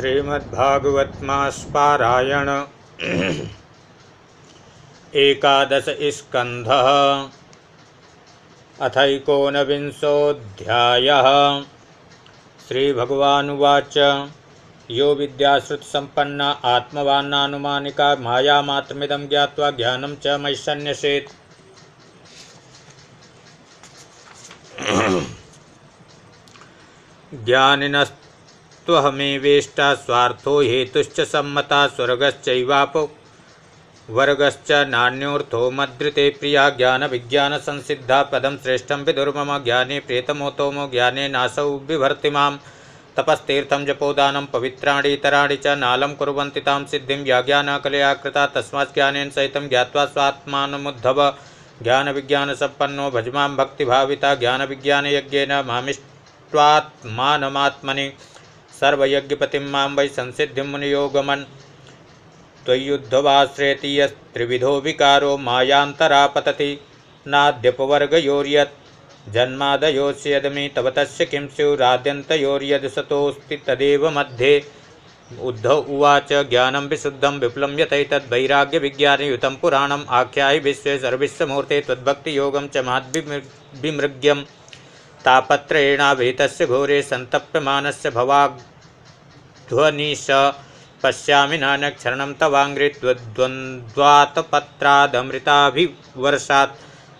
श्रीमद्भागवत्मास्पारायण एकादश स्कन्धः अथैकोनविंशोऽध्यायः श्रीभगवानुवाच यो विद्याश्रुतसम्पन्ना आत्मवान्नानुमानिका मायामात्मिदं ज्ञात्वा ज्ञानं च मयि ज्ञानिनस्त त्वहमेवेष्टा स्वार्थो हेतुश्च सम्मता स्वर्गश्चवाप वर्गश्च नान्योर्थो मद्रिते प्रिया संसिद्धा पदम श्रेष्ठ विदुर्मम ज्ञाने प्रेतमोतोमो ज्ञाने नासौ बिभर्ति मां तपस्तीर्थं जपोदानं पवित्राणीतराणि च नालं कुर्वन्ति तां सिद्धिं याज्ञानाकलया कृता ज्ञान विज्ञान सपन्नो भजमा भक्ति ज्ञानविज्ञानसम्पन्नो ज्ञान विज्ञान यज्ञ मामिष्ट्वात्मानमात्मनि सर्वयज्ञपतिं वै संसिधि मुनियोगमन त्वयुद्धवाश्रयति यस्त्रिविधो विकारो मायान्तरा पतति नाद्यपवर्गयोर्यत् जन्मादयोस्यदमि तव तस्य किं स्युराद्यन्तयोर्यद् सतोऽस्ति तदेव मध्ये उद्धव उवाच ज्ञानं विशुद्धं विपुलं यथैतद्वैराग्यविज्ञानयुतं पुराणम् आख्याय विश्वे सर्विश्वमूर्ते त्वद्भक्तियोगं च माद्विमृग्यं तापत्रेणावेतस्य घोरे सन्तप्यमानस्य भवाग् ध्वनिश पश्यामि नानक्षरणं तवाङ्घ्रिद्वद्वन्द्वातपत्रादमृताभिवर्षात्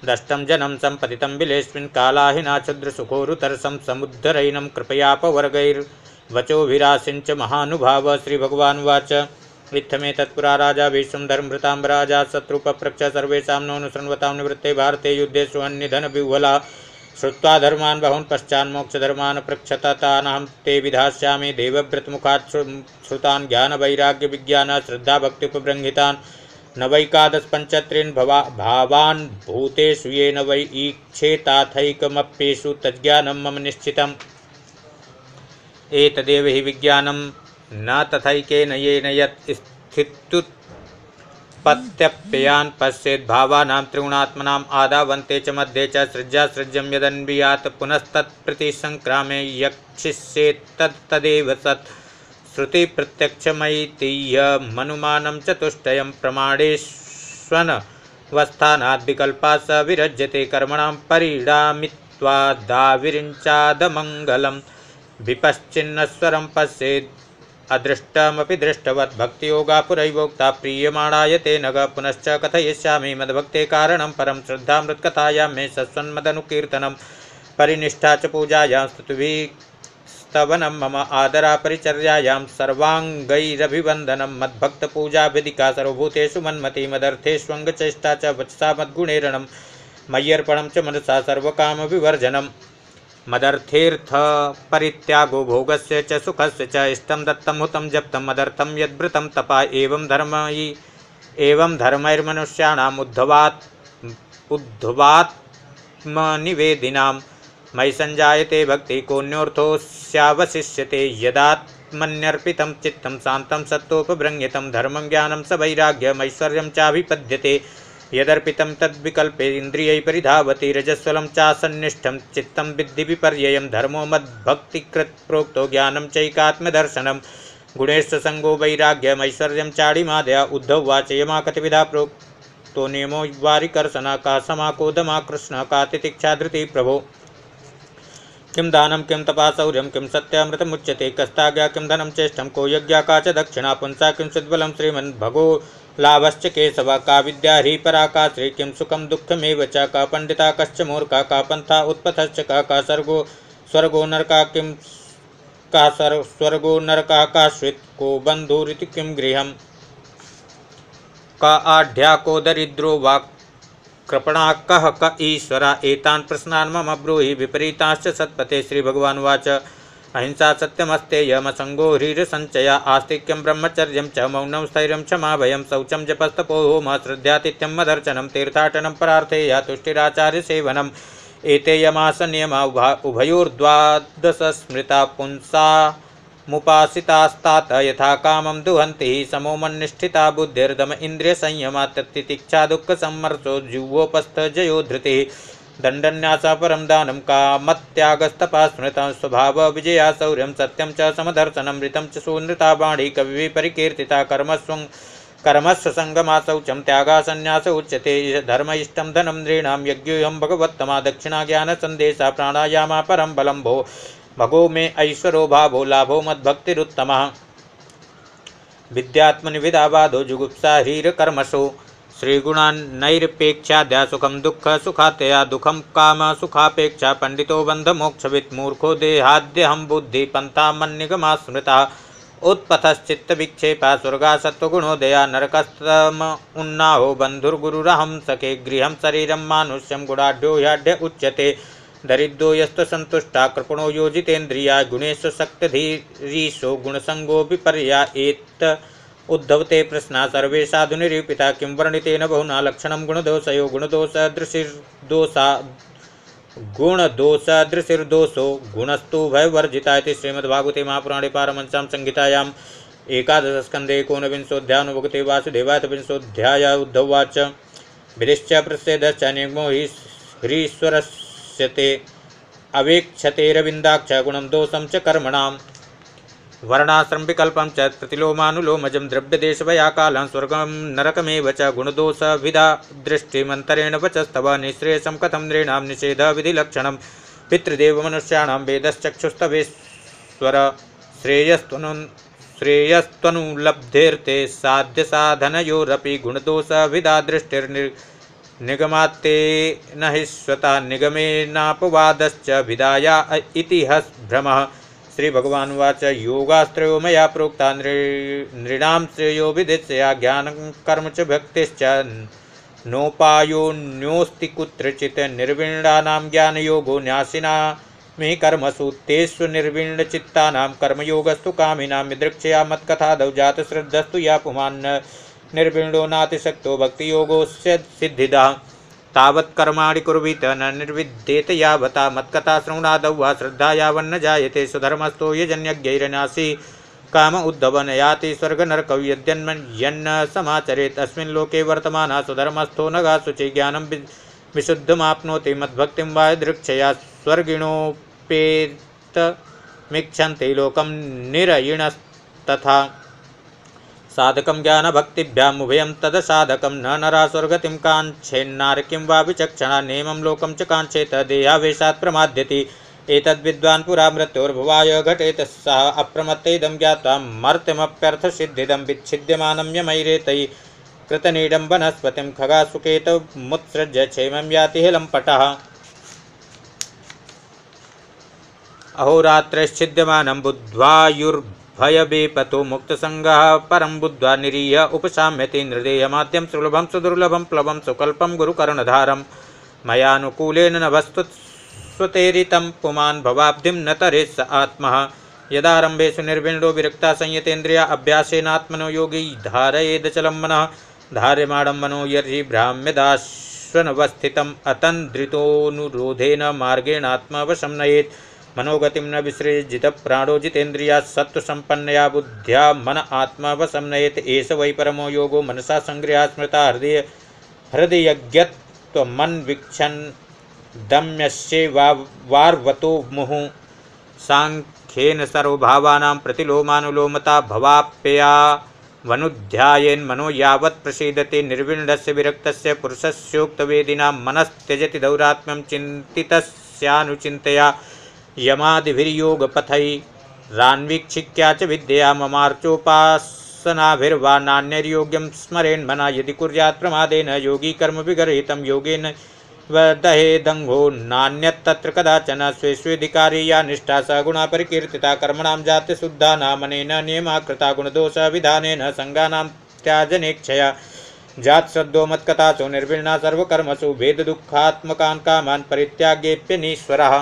दष्टं जनं सम्पतितं बिलेऽस्मिन् कालाहिनाच्छद्रसुखोरुतरसं कृपयापवर्गैर्वचो कृपयापवर्गैर्वचोभिरासिञ्च महानुभाव श्री भगवान्वाच श्रीभगवानुवाच इत्थमे तत्पुरा राजा भीष्म धर्मभृताम्बराजा शत्रुपप्रक्ष सर्वेषां नोऽनुशृण्वतां निवृत्ते भारते युद्धे सुहन्निधनविह्वला श्रुवा धर्मा बहुन पश्चा मोक्ष धर्मान पृक्षतान ते विधाया देव्रत मुखा श्रुता ज्ञान वैराग्य विज्ञान श्रद्धा भक्ति उपब्रंहितान नवैकादश पंचत्रिन भावान भूतेषु ये न वै ईक्षेताथकमप्येषु तज्ज्ञानं मम एक तदेव ही विज्ञानं न तथक येन यत् स्थित्युत् पत्यप्ययान् पश्चेत् भावानां त्रिगुणात्मनाम् आदावन्ते च मध्ये च सृज्यासृज्यं यदन्वियात् पुनस्तत्प्रतिसङ्क्रामे यक्षिष्येत्तत्तदेव सत् श्रुतिप्रत्यक्षमैतिह्यमनुमानं चतुष्टयं प्रमाणेष्वनवस्थानाद्विकल्पात् स विरज्यते कर्मणां परिणामित्वादाविरिञ्चादमङ्गलं विपश्चिन्नस्वरं पश्येत् अदृष्टमपि दृष्टवत् भक्तियोगा पुरैवोक्ता प्रीयमाणाय ते नग पुनश्च कथयिष्यामि मद्भक्ते कारणं परं श्रद्धामृत्कथायां मे सस्वन्मदनुकीर्तनं परिनिष्ठा च पूजायां स्तवनं मम आदरापरिचर्यायां सर्वाङ्गैरभिवन्दनं मद्भक्तपूजाभिधिका सर्वभूतेषु मन्मती मदर्थेष्वङ्गचेष्टा च वचसा मद्गुणेरणं मय्यर्पणं च मनसा सर्वकामविवर्जनम् मदर्थेर्थ परित्यागो भोगस्य च सुखस्य च इष्टं दत्तं हुतं जप्तं मदर्थं यद्वृतं तपा एवं धर्मयि एवं धर्मैर्मनुष्याणाम् उद्धवात् उद्धवात्मनिवेदिनां मयि सञ्जायते भक्ति कोऽन्योऽर्थोऽस्यावशिष्यते यदात्मन्यर्पितं चित्तं शान्तं सत्त्वोपभृंहितं धर्मं ज्ञानं सवैराग्यमैश्वर्यं चाभिपद्यते यदर्पितं तद्विकल्पे इंद्रिय परिधावती रजस्वल चासन्निष्ठं चित्त विद्धि विपर्य धर्मो मद्भक्तिकृत् प्रोक्तो गुणेश संगो वैराग्यम ऐश्वर्य वैराग्यमैश्वर्यं चाडिमादया उद्धववाच यमा कतिविधा प्रोक्तो नियमो वारिकर्षण का समाकोदमा कृष्ण का तितिक्षा धृति प्रभो किं दानं किं तपासौर्यं किं मुच्यते कस्ताज्ञा किं धनम चेष्टं को यज्ञा का च दक्षिणा पुंसा किं सुद्बलं श्रीमन् भगो लाभश्च केशवा का विद्या परा का श्री किम सुखम दुखमेव च का पंडिता कश्च मूर्खा का पंथा उत्पथश्च का का सर्गो स्वर्गो नरका किम का सर स्वर्गो नरका का श्वित को बंधुरिति किम गृहम का आढ़्या को दरिद्रो वा कृपणा कह क ईश्वरा एतान प्रश्नान् मम ब्रूहि विपरीताश्च सत्पते श्री भगवान वाच अहिंसा ह्रीर संचया आस्तिक्यं ब्रह्मचर्य च मौनं स्थैर्यं क्षमाभयं शौचं जपस्तपोहोम श्रद्धातिथ्यं मदर्शनं तीर्थाटनं एते तुष्टिराचार्यसेवनम् एतेयमासनियमा उभयोर्द्वादशस्मृता पुंसा मुपासीतास्तात यथा कामं समो मनिष्ठिता बुद्धिर्दम दुख तत्तितिक्षा जुवोपस्थ जिह्वोपस्थजयो धृति दण्डन्यासापरं दानं कामत्यागस्तपास्मृतां स्वभाव विजया शौर्य सत्यम च समदर्शनमृतं च सुनृता वाणी कविः परिकीर्तिता कर्मस्व कर्मस्व सङ्गमाशौचं त्यागासन्न्यास उच्यते धर्मयिष्टं धनम नृणां यज्ञोऽयं भगवत्तमा दक्षिणा ज्ञानसन्देशा प्राणायामा परम बलम भो भगो मे ऐश्वरो भावो लाभो मद्भक्तिरुत्तमः विद्यात्मनिविदाबाधो जुगुप्सा हीरकर्मसो श्रीगुणान्नैरपेक्षा सुखम दुख सुखातया दुखम काम सुखापेक्षा पंडितो बन्धमोक्षवित् मूर्खो देहाद्यहं बुद्धिपन्थामन्निगमा स्मृता उत्पथश्चित्तविक्षेपा स्वर्गा सत्त्वगुणोदया नरकस्तम हो बन्धुर्गुरुरहं सखे गृह शरीर मनुष्य गुणाढ़ो याढ़ उच्यते दरिद्रो यस्त संतुष्टा कृपणो योजितेन्द्रिया गुणेश शक्तधीरीशो गुणसंगो पर्या एत् उद्धवते प्रश्न सर्वे साधु निरूपिता किं वर्णितेन बहुना लक्षणं गुणदोषयो गुणदोषदृशिर्दोषा गुणदोषदृशिर्दोषो गुणस्तु भयवर्जिता इति श्रीमद्भागवते महापुराणे पारमंसां संहितायाम् एकादशस्कन्धे एकोनविंशोऽध्यायानुभगते वासुदेवायतविंशोऽध्याय उद्धववाच विदिश्च प्रसिद्धश्च निगमो हि ह्रीश्वरस्य ते अवेक्षतेरविन्दाक्ष गुणं दोषं च कर्मणाम् वर्णाश्रम विकल्पम च प्रतिलोमानुलोमजं द्रव्यदेशवयाकालं स्वर्गं नरकमेव च गुणदोषविधा कथम नृणाम निषेध विधि लक्षण पितृदेव मनुष्याण वेदश्चक्षुस्तवेश्वर श्रेयस्त्वनु श्रेयस्त्वनुलब्धिर्ते साध्यसाधनयोरपि गुणदोषविधा दृष्टिर्निगमात्ते न हि स्वता निगमेनापवादश्च विधाया इतिहस भ्रमः श्री भगवान वाच योगास्त्रो मैया प्रोक्ता नृ नृणाम श्रेयो विदिशया ज्ञान कर्म च भक्तिश्च नोपायोऽन्योऽस्ति कुत्रचित् निर्विण्डानां ज्ञानयोगो न्यासिना मे कर्मसु निर्विण चित्ता कर्मयोगस्तु कामिनां विदृक्षया जात जातश्रद्धस्तु या पुमान् निर्विण्डो नातिशक्तो योगो सिद्धिदा तावत् कर्माणि कुर्वीत न निर्विद्येत यावता मत्कथा श्रवणादौ वा श्रद्धा यावन्न जायते सुधर्मस्थो यजन्यज्ञैरनासि काम उद्धवन याति यद्यन्म यन्न समाचरेत् अस्मिन् लोके वर्तमानः सुधर्मस्थो नगा शुचि ज्ञानं विशुद्धमाप्नोति मद्भक्तिं वा दृक्षया स्वर्गिणोपेत स्वर्गिणोपेतमिक्षन्ति लोकं निरयिणस्तथा साधक साधकं ज्ञानभक्तिभ्यामुभयं तद साधक न नरा स्वर्गतिं काङ्क्षेन्नार्किं वा विचक्षणा नेमं लोकं च काङ्क्षेत देहावेशात् प्रमाद्यति एतद्विद्वान् पुरा मृत्योर्भुवाय घटेत सः अप्रमत्तैदं ज्ञात्वा मर्त्यमप्यर्थसिद्धिदं विच्छिद्यमानं यमैरेतयि कृतनीडं वनस्पतिं खगासुकेतमुत्सृज्य क्षेमं याति हिलं पटः अहोरात्रैश्छिद्यमानं बुद्ध्वायुर् परम मुक्तसङ्गः निरीह बुद्ध्वा निरीय उपशाम्यति नृदेयमाद्यं सुलभं सुदुर्लभं प्लवं सुकल्प गुरुकर्णधारं मयानुकूल न वस्तुस्वतेरितं पुमा भवाब्धिं न तरे स आत्मः यदारंभेशु निर्विणो विरक्ता संयतेन्द्रिया अभ्यासेनात्मनो योगी धारयेदचलं मन धार्यमाणं मनो यर्हि भ्राम्यदाश्वनवस्थितम् अतन्द्रितोऽनुरोधेन मार्गेणात्मवशं नएत मनोगतिम न विसृजित प्राणो जितेन्द्रिया सत्वसंपन्नया बुद्ध्या मन आत्मा वसमनयत एस वही परमो योगो मनसा संग्रहा स्मृता हृदय हृदयज्ञत्वमन वीक्षण दम्यश्चे वार्वतो मुहु सांख्येन सर्वभावानां प्रतिलोमानुलोमता भवाप्यया वनुध्यायेन्मनो यावत् प्रसीदते निर्विण्डस्य विरक्तस्य पुरुषस्योक्तवेदिना मनस्त्यजति दौरात्म्यं चिन्तितस्यानुचिन्तया यमादिभिर्योगपथै रान्वीक्षिक्या च विद्या ममार्चोपासनाभिर्वा नान्यर्योग्यं स्मरेन्मना यदि कुरिया प्रमादेन योगी विगृहित योगेन दंगो नान्य कदाचन स्वे स्वेधिकारी या निष्ठा स गुणा कर्मण कर्मणां जातिशुद्धा नामनेन गुणदोष विधान गुणदोषविधानेन त्याजने त्याजनेक्षया जातश्रद्धो मत्कथा निर्विण्णा सर्वकर्मसु भेददुःखात्मकान् कामान् परित्यागेऽप्यनीश्वरः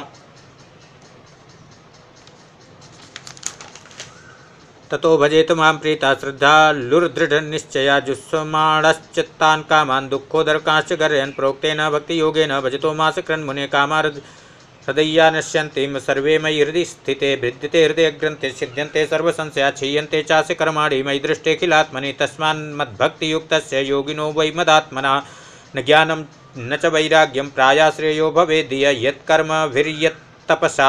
ततो भजेत मां प्रीता श्रद्धा लुर्दृढनिश्चया जुस्माणश्चित्तान् कामान् दुःखोदरकांश्च भक्ति प्रोक्तेन भक्तियोगेन भजतो मुने काम हृदया नश्यन्तीं सर्वे मयि हृदय स्थिते भिद्यते हृदयग्रन्थे सिद्ध्यंते सर्वसंशया क्षीयन्ते चास्य कर्माणि मयि दृष्टेऽखिलात्मनि तस्मान्मद्भक्तियुक्तस्य योगिनो वै मदात्मना न ज्ञानम न च वैराग्यं प्रायाश्रेयो भवेद्य तपसा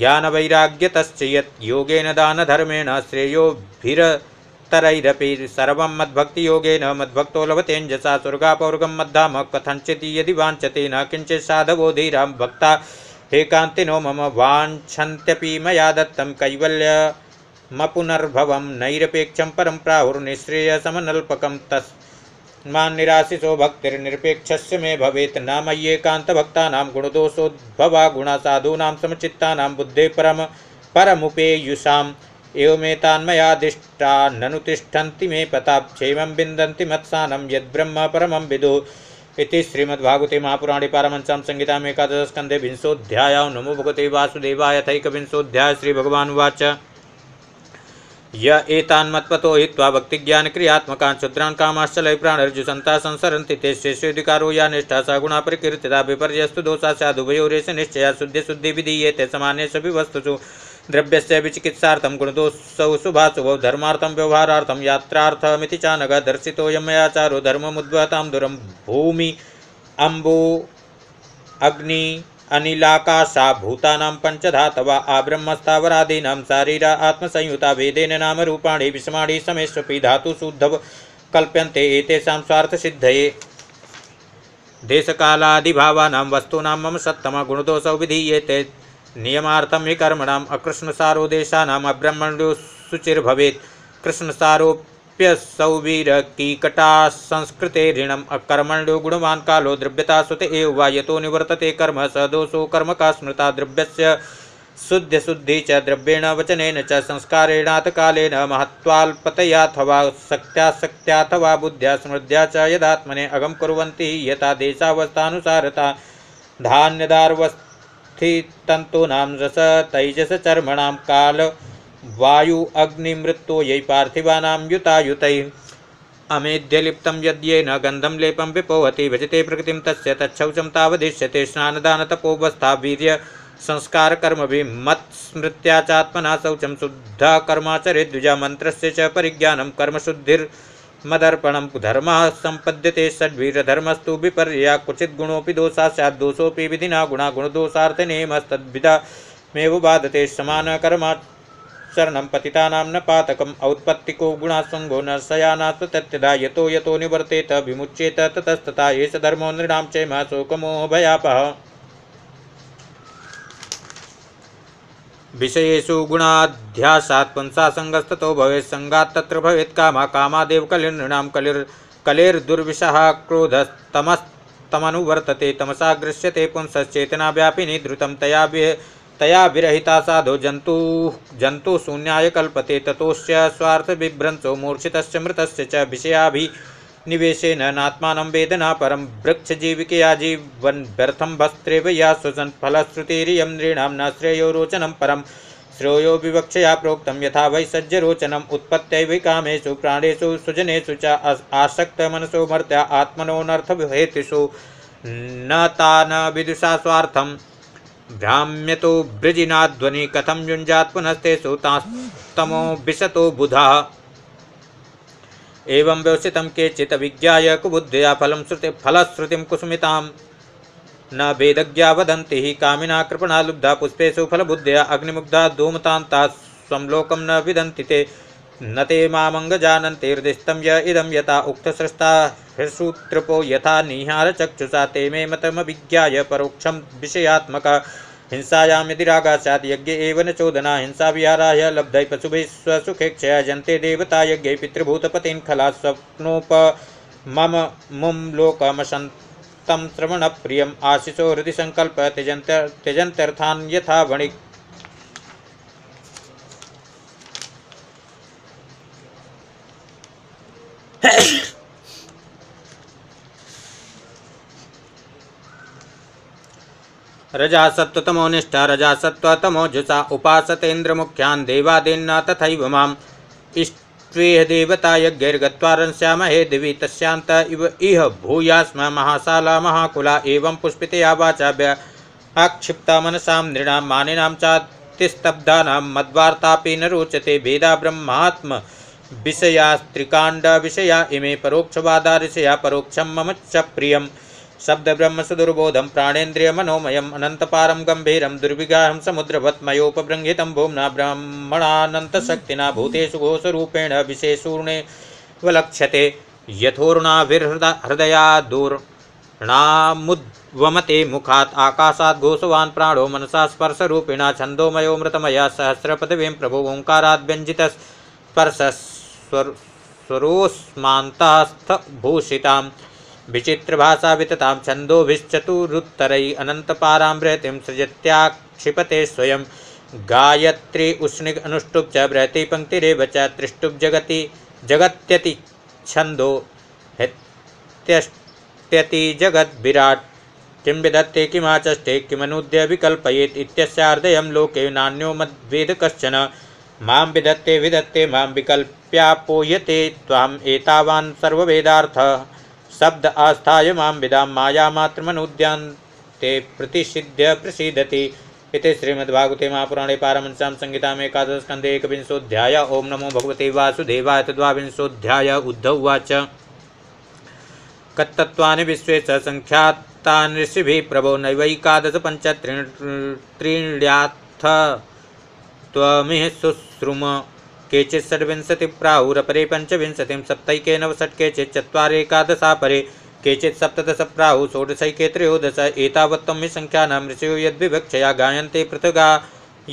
ज्ञानवैराग्यतश्च यत् योगेन दानधर्मेण श्रेयोभिरतरैरपि सर्वं मद्भक्तियोगेन मद्भक्तो जसा स्वर्गापौर्गं मद्धामः कथञ्चित् यदि वांचते न किञ्चित् साधवो धीरा भक्ता हे नो मम वाञ्छन्त्यपि मया दत्तं कैवल्यमपुनर्भवं परम परं प्राहुर्निःश्रेयसमनल्पकं तस् मान निराशिशो भक्तिर्निरपेक्ष में भवेत नाम येकांत भक्ता नाम गुणदोषोद्भवा गुणा नाम समचित्ता नाम बुद्धे परम परमुपेयुषाम एवमेतान्मयाधिष्ठा ननु तिष्ठन्ति मे पताक्षेमं विन्दन्ति मत्सानं यद्ब्रह्म परम विदु इति श्रीमद्भागवते महापुराणे पारमंसां संहिताम् एकादशस्कन्धे विंशोऽध्यायां नमो भगवते वासुदेवाय थैकविंशोऽध्याय श्रीभगवान् उवाच य एतान्मत्पतो हित्वा भक्तिज्ञानक्रियात्मकान् शूद्रान् कामाश्चलयप्राणर्जुसन्ता संसरन्ति ते शेषेधिकारो या निष्ठा सा गुणा प्रकृति विपर्यस्तु दोषा स्यादुभयोरेश निश्चया शुद्धिशुद्धिविधीयते समानेष्वपि वस्तुषु द्रव्यस्य विचिकित्सार्थं गुणदोषौ शुभाशुभौ धर्म व्यवहारार्थं यात्रार्थमित च दर्शि यमयाचारो धर्म धर्ममुद्वहतां दुरम भूमि अम्बु अग्नि अनिलाकाशा भूतानां पञ्चधातवा आब्रह्मस्थावरादीनां शारीरा आत्मसंयुता नाम रूपाणि विषमाणि समेष्वपि धातु शुद्धव कल्प्यन्ते एतेषां स्वार्थसिद्धये देशकालादिभावानां वस्तूनां मम सत्तम सत्तमगुणदोषौ विधीयेते नियमार्थं हि कर्मणाम् अकृष्णसारो देशानाम् अब्रह्मण्यो शुचिर्भवेत् कृष्णसारोप आप्य की कीकटा संस्कृते ऋणम अकर्मण्यो गुणवान कालो द्रव्यता सुत एव वा यतो निवर्तते कर्म स दोषो कर्म का स्मृता द्रव्य शुद्ध शुद्धि च द्रव्येण वचनेन च संस्कारेणाथ कालेन महत्वाल्पतयाथवा शक्त्याशक्त्याथवा बुद्ध्या स्मृद्या च यदात्मने अगम कुर्वन्ति यथा देशावस्थानुसारता धान्यदारवस्थितन्तूनां रस तैजस चर्मणां काल वायु अग्निमृत्तो यै पार्थिवानां युतायुतैः अमेद्यलिप्तं न गंधम लेपम विपोहति भजते प्रकृतिं तस्य तपोवस्था वीर संस्कार वीर्य संस्कारकर्मभिः मत्स्मृत्या चात्मना मंत्र से परिज्ञान कर्म च परिज्ञानं कर्मशुद्धिर्मदर्पणं संपद्यते सम्पद्यते षड्वीरधर्मस्तु विपर्या क्वचिद्गुणोऽपि दोषा स्यात् दोषोऽपि विधिना गुणागुणदोषार्थनियमस्तद्विधामेव बाधते समानकर्मा शरणं पति न पातकम् औत्पत्तिको गुणासङ्गो न शयानात् तत्यदा यतो यतो निवर्तेत विमुच्येत ततस्तता एष धर्मो नृणां चैमः शोकमोभयापः विषयेषु गुणाध्यासात् पुंसासङ्गस्ततो भवेत् सङ्गात् तत्र भवेत् कामः कामादेव कलिर्नृणां कलिर् कलेर्दुर्विषः क्रोधस्तमस्तमनुवर्तते तमसा गृह्यते पुंसश्चेतना व्यापिनी तया तया विरहिता साधो जंतु जंतु शून्याय कल्पते तथोश्च स्वार्थविभ्रंशो मूर्छित मृत च विषयाभिनिवेशन नात्मा वेदना परम वृक्ष जीविकया जीवन व्यर्थम वस्त्रे या स्वसन फलश्रुतिरियम नृणाम न श्रेयो रोचनम परम श्रेयो विवक्षया प्रोक्त यथा वै रोचनम उत्पत्त कामेशु प्राणेशु सुजनेषु च मनसो मर्त्या हेतुषु न ता न विदुषा स्वार्थम् भ्राम्य तो ब्रजिनाध्वनि कथम युंजात पुनस्ते सुतास्तमो विशतो बुधा एवं व्यवस्थित केचित विज्ञा कुबुद्धया फल श्रुति फलश्रुति कुसुमता न वेदज्ञा वदंती हि कामिना कृपणा लुब्धा पुष्पेशु फलबुद्धया अग्निमुग्धा धूमतांता स्वलोकम न विदंती ते न ते मामङ्गजानन्तेर्दिष्टं य यता यथा सृष्टा हृसूत्रपो यथा चक्षुषा ते मे मतम विज्ञा परोक्षम विषयात्मक हिंसायाम यदि सैद यज्ञ एव न चोदना हिंसाविहाराय लब्धै पशुभिः स्वसुखेक्षया जनते देवता यज्ञ पितृभूतपतिन खला स्वप्नोप मम मुं श्रवण प्रियम आशिषो हृदय संकल्प त्यजन्त्यर्थान् यथा वणिक रजासत्त्वतमोनिष्ठ रजासत्त्वतमोजुषा उपासतेन्द्रमुख्यान् देवादीन्न तथैव माम इष्टेह देवता यज्ञैर्गत्वा रंस्यामहे दिवी तस्यान्त इव इह भूयास्म महासाला महाकुला एवं पुष्पितया वाचाभ्य आक्षिप्ता मनसा नृणाम मानिनां चातिस्तब्धानां मद्वार्तापि न रोचते भेदा ब्रह्मात्म विषया इमे ऋषया परोक्षम मम च प्रियम् शब्दब्रह्म सदुर्बोधं प्राणेन्द्रियमनोमयम् अनन्तपारं गम्भीरं दुर्विगाहं समुद्रवत्मयोपबृंहितं भुम्ना ब्रह्मणानन्तशक्तिना भूतेषु घोषरूपेण विशेषूर्णेवलक्ष्यते यथोर्णाभिर्हृद हृदया दूर्णामुद्वमते मुखात् आकाशात् घोषवान् प्राणो मनसा स्पर्शरूपिणा छंदोमयो मृतमया स्पर्श प्रभो भूषिता स्वरोस्मान्तस्थभूषिताम् वितता विचित्रभाषा अनंतपारा बृहती सृजत्या क्षिपते स्वयं गायत्री उष्णिक अनुष्टुप च बृहति पंक्तिरव च त्रिष्टुप जगति जगत्यति छन्दो हित्यति विराट किं विधत्ते किचस्ते किमनूद्य विकल्पयेत् लोके नान्यो मद्वेद कश्चन मां विधत्ते विधत्ते मां विकल्प्यापोयते त्वाम् एतावान् सर्ववेदार्थः शब्द आस्थाय मां विदां ते प्रतिषिध्य प्रसिद्धति इति श्रीमद्भागवते महापुराणे संहिता में संहिताम् एकादशस्कन्धे एकविंशोऽध्याय ओम नमो भगवते वासुदेवाय तद्वाविंशोऽध्याय उद्धव उवाच कत्तत्वानि विश्वे च प्रभो ऋषिभिः प्रभो त्रीण त्रीण्याथ त्वमिः शुश्रुम केचित् षड्विंशतिप्राहुरपरे पञ्चविंशतिं सप्तैके नवषट् केचित् केचि सप्तश प्राहु षोडशैके त्रयोदश एतावत्तं संख्यान ऋषियो यद्विभक्षया गायन्ते पृथगा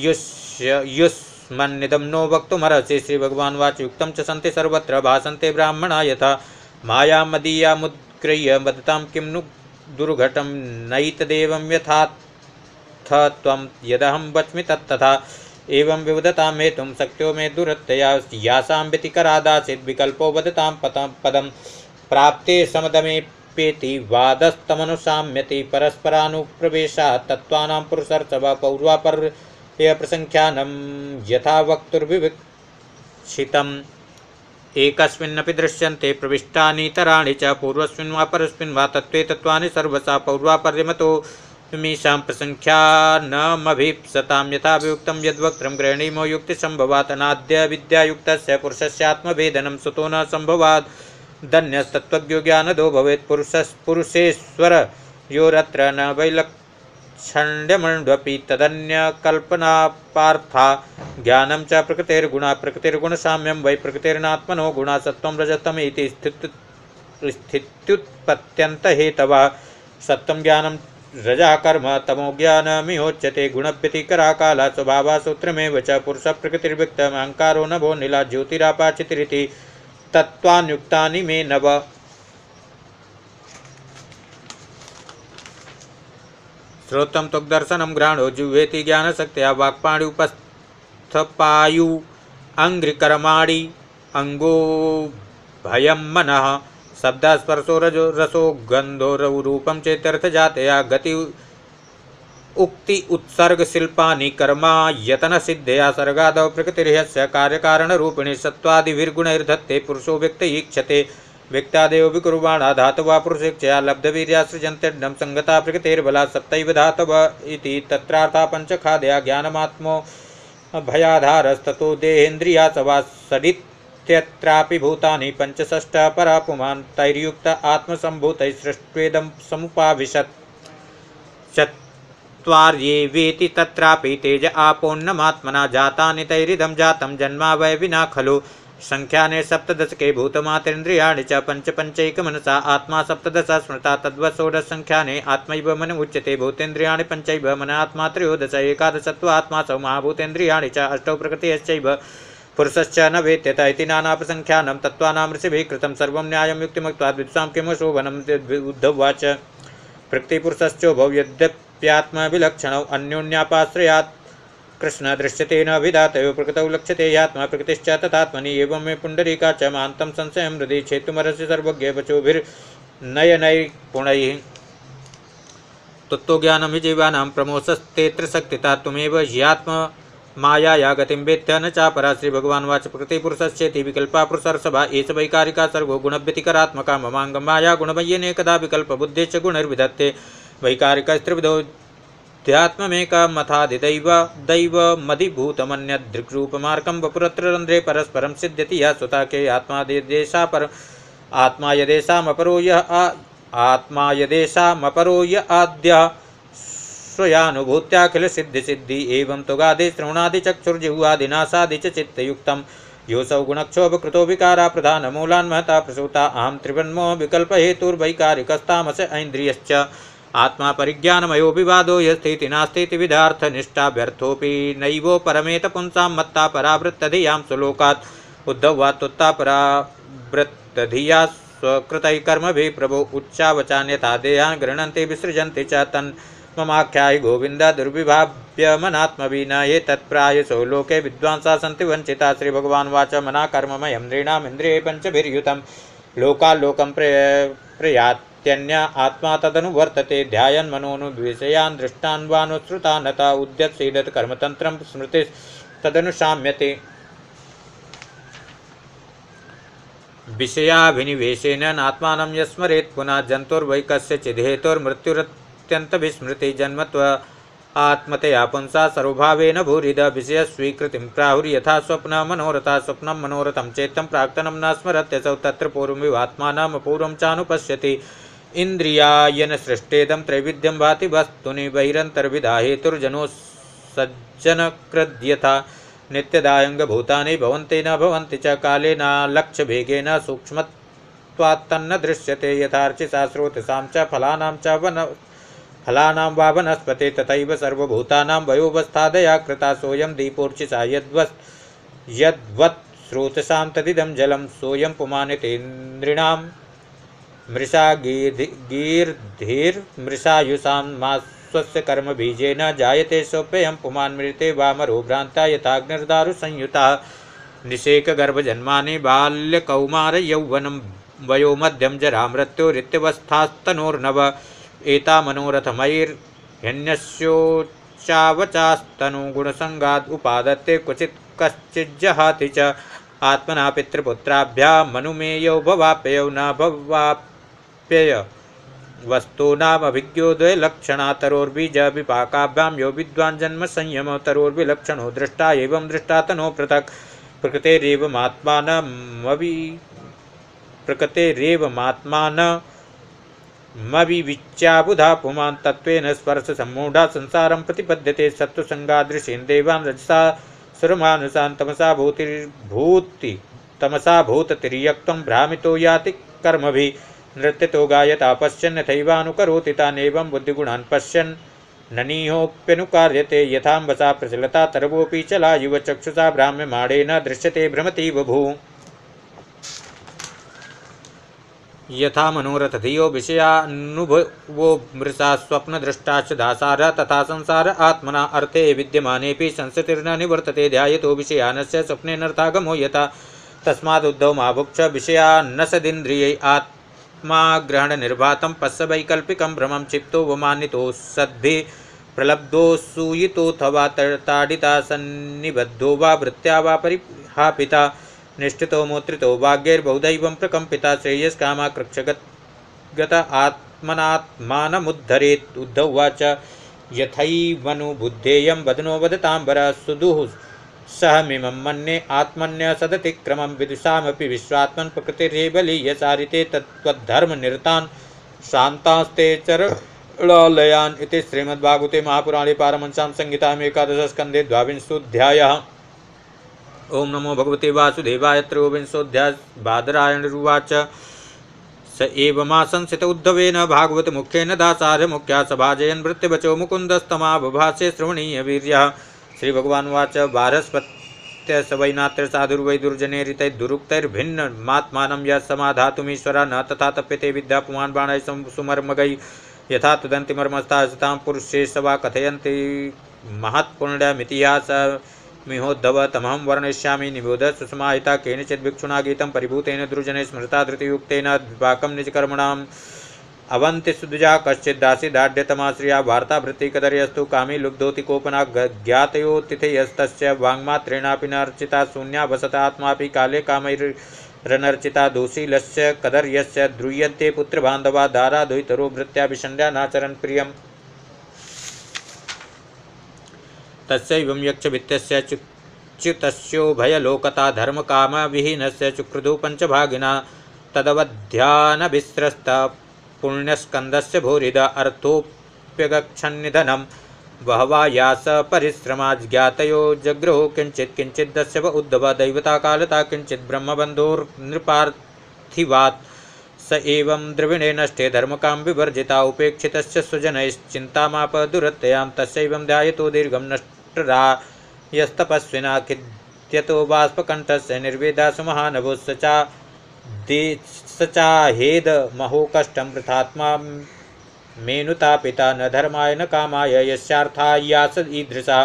युष्य युष्मन्निदं नो वक्तुमर्हसि श्रीभगवान् युक्तं च सन्ति सर्वत्र भासन्ते ब्राह्मणा यथा माया मदीया मुद्गृह्य वदतां किं नु दुर्घटं नैतदेवं यथाथ त्वं यदहं वच्मि तत्तथा एवं विवदता में तुम शक्यो में दुरत्तया यासां व्यतिकरादासीत् विकल्पो वदता पदम प्राप्ते प्राप्ते समदमेप्येति वादस्तमनुसाम्यति परस्परानुप्रवेशात् तत्त्वानां पुरुषर्षव पौर्वापर्यप्रसङ्ख्यानं यथा वक्तुर्विवक्षितम् एकस्मिन्नपि दृश्यन्ते प्रविष्टानीतराणि च पूर्वस्मिन् वा परस्मिन् वा तत्त्वे तत्त्वानि सर्वसा पौर्वापर्यमतो मीषां प्रसङ्ख्यानमभीप्सतां यथाभियुक्तं यद्वक्त्रं युक्ति युक्तिसम्भवात् अनाद्य विद्यायुक्तस्य पुरुषस्यात्मभेदनं सुतो न संभवाद धन्यस्तत्त्वज्ञो ज्ञानदो भवेत् पुरुषस् पुरुषेश्वर योरत्र न वैलक्षण्यमण्वपि तदन्यकल्पना पार्था ज्ञानं च प्रकृतिर्गुणा प्रकृतिर्गुणसाम्यं वै प्रकृतिर्नात्मनो गुणा सत्त्वं रजतम् इति स्थित्युत्पत्यन्तहेतवः सत्त्वं ज्ञानं रजाकर्म तमोज्ञानमिहोच्यते सूत्र में वच पुरुष प्रकृतिर्व्यक्त अहंकारो नभो नीला ज्योतिरापाचितिरिति तत्त्वान्युक्तानि मे नव श्रोतं त्वग्दर्शनं ग्रहणो जिह्वेति ज्ञानशक्त्या वाक्पाणि उपस्थपायु अङ्घ्रिकर्माणि अंगो भयं मनः शब्द स्पर्शो रजो रसो गंधो रूपम चेतर्थ जातया गति उक्ति उत्सर्ग शिल्पा कर्मा यतन सिद्धया सर्गादव प्रकृतिर्हस्य कार्यकारणरूपिणि धत्ते पुरुषो व्यक्तईक्षते व्यक्तादेव विकुर्वाणा धातवा पुरुषेक्षया लब्धवीर्या सृजन्त्यड्डं संगता प्रकृतिर्बला सप्तैव धातव इति तत्रार्था खाद्या ज्ञानमात्मो भयाधारस्तो देहेन्द्रिया सवा सडित् इत्यत्रापि भूतानि पञ्चषष्ट परा पुमान् तैर्युक्त आत्मसम्भूतैः सृष्ट्वेदं समुपाविशत् चत्वार्ये वेति तत्रापि तेज आपोन्नमात्मना जातानि तैरिदं जातं जन्मा वै विना खलु संख्याने सप्तदशके भूतमातेन्द्रियाणि च पञ्चपञ्चैकमनसा आत्मा सप्तदश स्मृता तद्वत् षोडशसङ्ख्याने आत्मैव मन उच्यते भूतेन्द्रियाणि पञ्चैव मन आत्मा त्रयोदश एकादशत्व आत्मा सौ महाभूतेन्द्रियाणि च अष्टौ प्रकृतिश्चैव पुरुषश्च न भेद्यत इति नानापसङ्ख्यानं तत्त्वानां ऋषिभिः कृतं सर्वं न्यायं युक्तिमुक्त्वात् विदुषां किमु शोभनं उद्धववाच प्रकृतिपुरुषश्चोभौ यद्यप्यात्मविलक्षणौ अन्योन्यापाश्रयात् कृष्ण दृश्यते न विधातयो प्रकृतौ लक्ष्यते यात्मा प्रकृतिश्च तथात्मनि एवं मे पुण्डरीका च मान्तं संशयं हृदि छेतुमरस्य सर्वज्ञ वचोभिर्नयनैर्पुणैः तत्त्वज्ञानं हि जीवानां प्रमोशस्ते त्रिशक्तिता त्वमेव ह्यात्म मायाया गतिम वेत्य न चापरा श्री भगवान वाच प्रकृति पुरुषस्ेति विकल्पा सभा एष वैकारिका सर्वो गुणव्यतिकरात्मका ममांग माया गुणमय ने कदा विकल्प बुद्धेश गुणर्विधत्ते वैकारिकस्त्रिविधो ध्यात्ममेकमथाधिदैव दैव मार्कम वपुरत्र रन्ध्रे परस्परं सिद्ध्यति यः सुताके देशा पर आत्मा यदेशा मपरो यह आ आत्मा यदेशा मपरो यह आद्या सिद्धि सिद्धि एवं तुगादि चक्षुर्जिहुआदिनाशादि श्रवणादिचक्षुर्जिह्वादिनासादिचित्तयुक्तं गुणक्षोभ गुणक्षोभकृतो विकारा प्रधान मूलान महता प्रसूता अहं त्रिवन्मो विकल्प हेतुर्वैकारिकस्तामस ऐन्द्रियश्च आत्मा परिज्ञानमयो विवादो यस्थिति नास्तीति विधार्थनिष्ठाभ्यर्थोऽपि नैवो परमेत पुंसां मत्ता परावृत्तधियां सुलोकात् उद्धववात्तुत्ता परावृत्तधिया स्वकृतैकर्मभिः प्रभो उच्चावचान्यथा देहान् गृह्णन्ति विसृजन्ति च तन् गोविंद गोविन्द दुर्विभाव्यमनात्मवीना ये तत्प्रायसो लोके विद्वांसा सन्ति वञ्चिता श्रीभगवान् वाच मना कर्ममयं नृणामिन्द्रिये पञ्चभिर्युतं लोकाल्लोकं प्र प्रयात्यन्य आत्मा तदनुवर्तते उद्यत सीदत कर्मतंत्र स्मृति स्मृतिस्तदनुशाम्यते विषयाभिनिवेशेन नात्मानं यस्मरेत् पुनः जन्तुर्वै कस्यचिद् अत्यंत विस्मृति जन्मत्व आत्मतया पुंसा सर्वभावेन भूरिद विषयस्वीकृतिं प्राहुर् यथा स्वप्न मनोरथा स्वप्न मनोरथम चेत्तं प्राक्तन न स्मरत स्मरत्यसौ तत्र पूर्वमिवात्मानमपूर्वं चानुपश्यति इन्द्रियायन सृष्टेदं त्रैविध्यं भाति वस्तुनि बहिरन्तर्विधा हेतुर्जनो नित्यदायंग नित्यदायङ्गभूतानि भवन्ति न भवन्ति च कालेन सूक्ष्मत्वात् तन्न दृश्यते यथार्चिसा श्रोतसां च फलानां च वन फलानां वा वनस्पते तथैव सर्वभूतानां वयोवस्थादया कृता सोऽयं दीपोर्चिसा यद्वत् यद्वत् स्रोतसां तदिदं जलं सोऽयं पुमानितेन्द्रिणां मृषा गीर्धीर्मृषायुषां मा स्वस्य कर्मबीजेन जायते सोऽप्ययं पुमान् मृते वामरो भ्रान्ता यथाग्निर्दारुसंयुता निषेकगर्भजन्मानि बाल्यकौमारयौवनं वयोमध्यं जरा मृत्योरित्यवस्थास्तनोर्नव एता मनोरथमयीर्हन्यस्योच्चावचास्तनुगुणसङ्गाद् उपादत्ते क्वचि कश्चिज्जहाति च आत्मना पितृपुत्राभ्या मनुमेय भवाप्यय न भवाप्यय वस्तूनामभिज्ञो द्वयलक्षणातरोर्बीजविपाकाभ्यां यो विद्वान् जन्म संयमो तरोर्विलक्षणो दृष्टा एवं दृष्टा तनो पृथक् प्रकृतेरेवमात्मानमवि प्रकृतेरेवमात्मान बुधा मविविच्याबुधा पुमान् तत्त्वेन स्पर्शसम्मूढा संसारं प्रतिपद्यते सत्त्वसङ्गादृशेन् देवान् रजसा सुरमानुसान् तमसा भूतिर्भूति तमसा भूततिर्यक्तं भ्रामितो याति कर्म भी नृत्य तो गायता पश्यन् यथैवानुकरोति तानेवं बुद्धिगुणान् पश्यन् ननीहोऽप्यनुकार्यते यथाम्बसा प्रचलता तरवोऽपि चलायुवचक्षुषा भ्राम्यमाणेन दृश्यते भ्रमती बभू यथा मनोरथ धियो विषयानुभवो मृषा स्वप्न दृष्टाश्च दासारः तथा संसार आत्मना अर्थे विद्यमानेऽपि संस्थितिर्न निवर्तते ध्यायतो विषयानस्य स्वप्ने नर्थागमो यथा ग्रहण विषयान्नसदिन्द्रियै पश्य पश्यवैकल्पिकं भ्रमं क्षिप्तो वमानितो सद्भिः प्रलब्धोऽसूयितोऽथवा तड़ताड़िता सन्निबद्धो वा वृत्त्या वा परिहापिता निष्ठितो मोत्रितो भाग्यैर्बहुधैवं प्रकम्पिता श्रेयस्कामाकृक्षगत आत्मनात्मानमुद्धरेत् उद्धव उवाच यथैवनुबुद्धेयं वदनो वदताम्बर सुदुः सहमिमं मन्ये आत्मन्यसदतिक्रमं विदुषामपि विश्वात्मन् प्रकृतिरेव लीयसारिते तत्त्वधर्मनिरतान् शान्तास्ते चरलालयान् इति श्रीमद्भागवते महापुराणे पारमंसां संहिताम् एकादशस्कन्धे द्वाविंशोऽध्यायः ओम नमो भगवते वासुदेवाय बादरायण बादरायणरुवाच स एवमासंसित उद्धवेन भागवतमुख्येन दासार्यमुख्या स भाजयन् वृत्तिवचो मुकुन्दस्तमावभाषे श्रवणीयवीर्यः श्रीभगवानुवाच बारहस्पत्य स वैनात्र साधुर्वै दुरुक्तर्भिन्न यः समाधातुमीश्वरा न तथा तप्यते विद्या पुमान् बाणै सुमर्मगै यथा तदंतिमर्मस्ता सता पुरुषे स वा कथयन्ति मिहोद्धव तमहम वर्णयिष्यामि निबोध सुषमाता केनचित् भिक्षुणा गीत परिभूतेन दुर्जने स्मृता धृतियुक्तेन विपाकं निजकर्मण अवंति सुदुजा वार्ता दाढ़्यतमाश्रिया वार्ताभृतिकदर्यस्तु कामी लुब्धोति कोपना ज्ञातयोतिथेयस्त वाङ्मात्रेणापि नर्चिता शून्या आत्मा काले कदर दोषीलस्य कदर्यस्य द्रूयते पुत्रबान्धवा दाराधुतरो भृत्या विषण्या नाचरण प्रियम् तस्वं धर्म काम विहीन से चुक्रदु पञ्चभागिना तदवध्यानभिस्रस्त पुण्यस्कन्दस्य भूरिद अर्थोऽप्यगच्छन्निधनं बहवा यास परिश्रमाज्ञातयो जग्रह किञ्चित् दस्य व उद्धव दैवता कालता किञ्चित् ब्रह्मबन्धोर्नृपार्थिवात् स एवं द्रविणे नष्टे काम विवर्जिता उपेक्षित स्वजनैश्चिन्तामाप दुरतयां तस्यैवं ध्यात दीर्घम नष्ट दृष्टरा यस्तपस्विना खिद्यतो बाष्पकण्ठस्य निर्वेदा सुमहानभुः स चा न धर्माय न कामाय यस्यार्थायास ईदृशा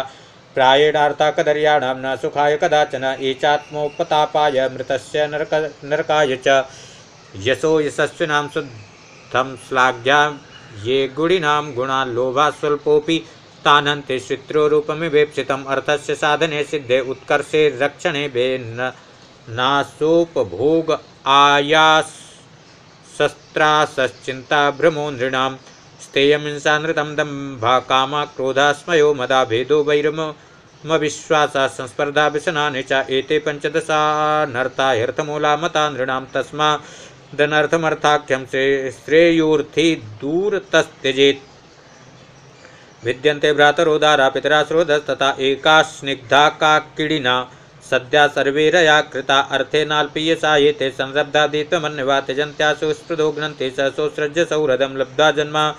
प्रायेणार्था कदर्याणां न सुखाय कदाचन एचात्मोपतापाय मृतस्य नरक नरकाय च यशो यशस्विनां शुद्धं श्लाघ्यां ये गुणिनां गुणान् लोभाः तानन्ति चित्रोरूपमिवेप्सितम् अर्थस्य साधने सिद्धे उत्कर्षे रक्षणे भे न नासोपभोग आयासस्त्रासश्चिन्ता भ्रमो नृणां स्थेयमिंसा नृतं दम्भा कामा क्रोधास्मयो मदा भेदो वैरमविश्वासा संस्पर्धा व्यसनानि च एते पञ्चदशानर्था ह्यर्थमूला मता नृणां तस्मादनर्थमर्थाख्यं श्रेयोर्थी दूरतस्त्यजेत् भिद्यन्ते भ्रातरोदारा पितराश्रोधस्तथा एका का किड़िना सद्या सर्वैरया कृता अर्थे नाल्पीय साये ते संरब्धादितमन्यवा त्यजन्त्या सुस्पृदो घ्नन्ति सहसोत्सृज्य सौहृदं लब्ध्वा जन्मा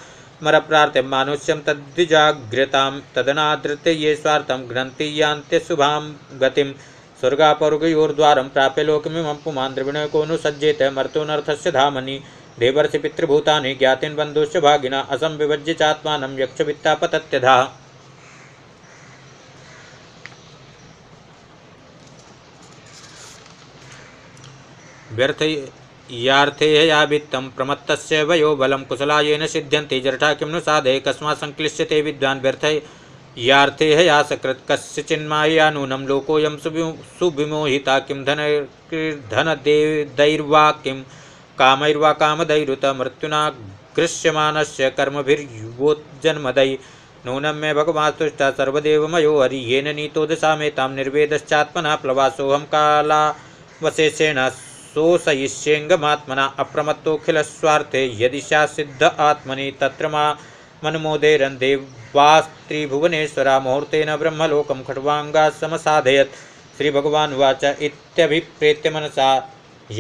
प्रार्थ मानुष्यं तद्विजाग्रता तदनादृत ये स्वार्थम स्वार्थं घ्नन्ति यान्त्यशुभां गतिम स्वर्गापौर्गयोर्द्वारं प्राप्य लोकमिमं पुमान् द्रविणकोऽनुसज्जेत मर्तोऽनर्थस्य धामनि देवर्षि पितृभूता ज्ञातिन बंधुश्च भागिना असम विभज्य चात्मा यक्ष यक्षवित्तापतत्यधा व्यर्थ यार्थे यावित्तम प्रमत्त वयो बलम कुशलायेन सिद्ध्यन्ति जरठा किम नु साधे कस्मा संक्लिश्यते विद्वान व्यर्थ यार्थे या सकृत कस्य चिन्माया नूनम लोकोयम सुविमोहिता किम धन धन दे दैर्वा किम कामैर्वा कामदैरुत मृत्युना गृह्यमानस्य कर्मभिर्युवोज्जन्मदै नूनम में भगवास्तुष्टा सर्वदेवमयो हरि येन नीतो दिशा में ताम निर्वेदश्चात्मना प्लवासोऽहं कालावशेषेण सोषयिष्येङ्गमात्मना अप्रमत्खिल स्वार्थे यदि सा सिद्ध आत्मनि तत्र मा मनमोदेरन् देवास्त्रिभुवनेश्वरा मुहूर्तेन ब्रह्मलोकं खट्वाङ्गा समसाधयत् श्रीभगवान् उवाच इत्यभिप्रेत्य मनसा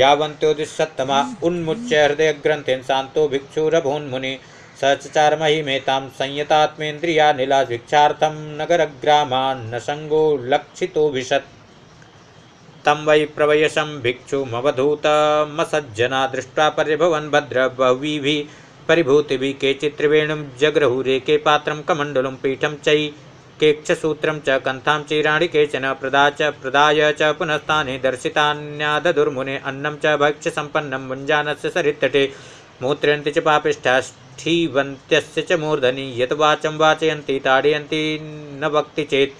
यावन्त्योदिशत्तमा उन्मुच्य भिक्षु शान्तो भिक्षुरभून्मुनि स चचार महिमेतां संयतात्मेन्द्रिया निलाभिक्षार्थं नगरग्रामान्न सङ्गो लक्षितोऽभिषत् तम वै मवधूत मसज्जना दृष्टा परिभवन् भद्र भी के चित्रवेणुम त्रिवेणुं के पात्रम कमंडलम पीठम चई केक्षसूत्र कंथा चीरा केचन प्रदा च प्रदाय च अन्न च भक्ष्य सपन्न मुंजान से सरितटे मूत्रयन्ति च ठीवंत च मूर्धनी यतवाचं वाचयती ताड़यती न वक्ति चेत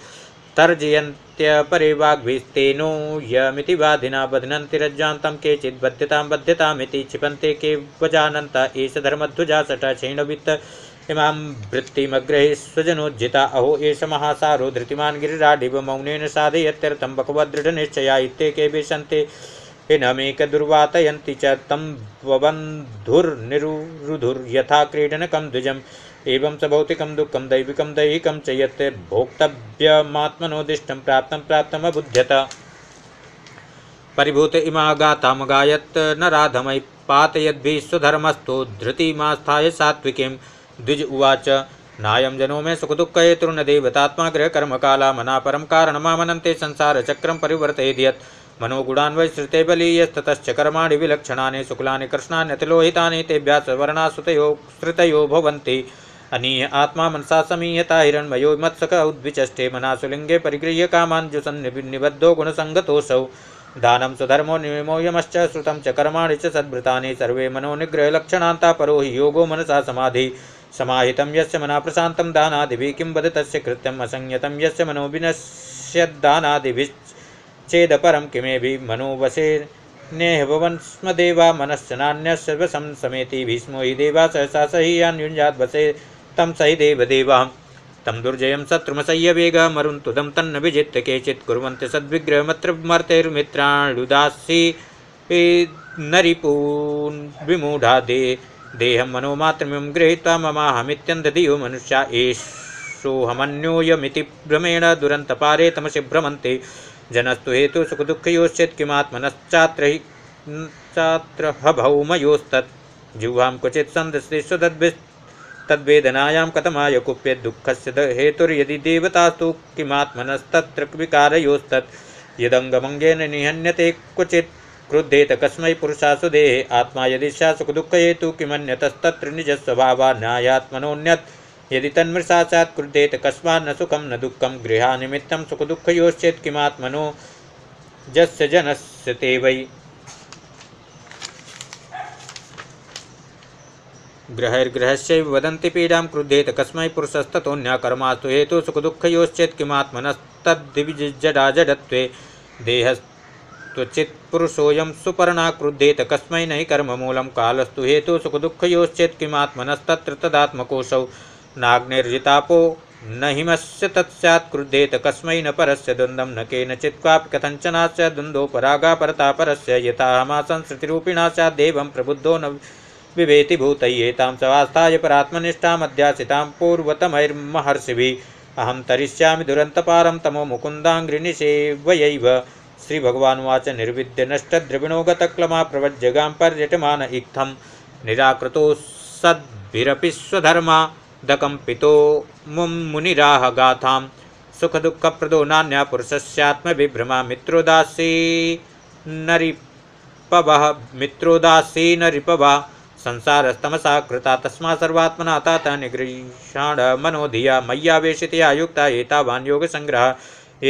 तर्जयन्त्यपरिवाग्भिस्तेनो यमिति बाधिना बध्नन्ति रज्जान्तं केचित् बध्यतां बध्यतामिति क्षिपन्ते के वजानन्त एष धर्मध्वजा सठ क्षीणवित्त इमां वृत्तिमग्रहे स्वजनोज्जिता अहो एष महासारो धृतिमान् गिरिराढिव मौनेन साधयत्यर्थं बकवदृढनिश्चया इत्ते के सन्ति हिनमेकदुर्वातयन्ति च तं वबन्धुर्निरुरुधुर्यथा क्रीडनकं द्विजम् एवं स भौतिकं दुःखं दैविकं दैहिकं च यत् भोक्तव्यमात्मनोदिष्टं प्राप्तं प्राप्तमबुध्यत परिभूत इमागातामगायत् न राधमयि पातयद्भिः स्वधर्मस्थो धृतिमास्थाय सात्विकीम् द्विज उवाच नायं जनो मे कर्म काला मना परं कारणमामनन्ते संसारचक्रं परिवर्तयेति यत् मनोगुणान् वैश्रुते बलीयस्ततश्च कर्माणि विलक्षणानि शुक्लानि कृष्णान्यतिलोहितानि तेभ्यः सवर्णाः श्रुतयो श्रुतो भवंती अनीय आत्मा मनसा समीयता हिरण्मयो मत्सक उद्विचष्टे सुलिंगे परिगृह्य कामान् गुण संगतोसौ दानम सुधर्मो नियमो यमश्च श्रुतं च कर्माणि च सद्भृतानि सर्वे मनोनिग्रहलक्षणान्ता परो हि योगो मनसा समाधिः समाहितं यस्य मना प्रशान्तं दानादिभिः किं वद तस्य कृत्यम् असंयतं यस्य मनो विनश्यद्दानादिभिश्चेदपरं किमेभिः मनोवसे नेह भवन् स्म देवा मनश्च नान्यसर्वसं समेति भीष्मो हि देवा सहसा वसे तं सहि देवदेवां तं दुर्जयं शत्रुमसह्यवेग मरुन्तुदं तन्न विजित्य केचित् कुर्वन्ति सद्विग्रहमत्र मर्तेर्मित्राणुदासी नरिपून् दे देहम देहं मनोमात्रमिं गृहीत्वा दियो मनुष्य एषोऽहमन्योऽयमिति भ्रमेण दुरंत पारे तमसे भ्रमंते जनस्तु हेतु सुख दुख सुखदुःखयोश्चेत् किमात्मनश्चात्र चात्र हभौमयोस्तत् जिह्वां क्वचित् सन्दस्तिषु तद्वेदनायां कथमाय कुप्येत् दुःखस्य हेतुर्यदि देवतास्तु किमात्मनस्तत्र विकारयोस्तत् यदङ्गमङ्गेन निहन्यते क्वचित् क्रुद्धे तस्म पुरुषासुदे आत्मा यदि सुखदुःख हेतु किमन्यतस्तत्र निजस्वभावा न्यायात्मनोन्यत यदि तन्मृषा तन्मृषाचात् क्रुद्धे तस्मान् न सुखम न दुःखम गृहानिमित्तं सुखदुःखयोश्चेत् किमात्मनो जस्य जनस्य ते वै ग्रहैर्ग्रहस्यैव वदन्ति पीडां क्रुद्धे तस्मै पुरुषस्ततोऽन्यकर्मास्तु हेतु सुखदुःखयोश्चेत् किमात्मनस्तद्दिविजडाजडत्वे देहस् त्वचित्पुरुषोऽयं कस्म तस्मै नहि कर्ममूलं कालस्तु हेतु सुखदुःखयोश्चेत् किमात्मनस्तत्र तदात्मकोऽसौ नाग्निर्जितापो न हिमस्य तत्स्यात् क्रुद्धे कस्म न परस्य द्वन्द्वं न केनचित् क्वापि कथञ्चनास्य द्वन्द्वोपरागापरतापरस्य यथाहमासंसृतिरूपिणा स्याद्देवं प्रबुद्धो न विभेति भूतयेतां सवास्थाय परात्मनिष्ठामध्यासितां पूर्वतमैर्महर्षिभिः अहम तरिष्यामि दुरन्तपारं तमो मुकुन्दाङ्घ्रिनिषेवयैव श्री भगवानुवाच निर्विद्यनष्टद्रविणो गतक्लमा प्रवज्जगां पर्यटमान इत्थं निराकृतो सद्भिस्वधर्मा स्वधर्मा दकम्पितो गाथा मुनिराह प्रदो सुखदुःखप्रदो नान्या विभ्रमा मित्रोदासी नरिपव मित्रोदासी संसार संसारस्तमसा कृता तस्मा सर्वात्मना तात निगृषाणमनोधिया मय्यावेशितया युक्ता एतावान् संग्रह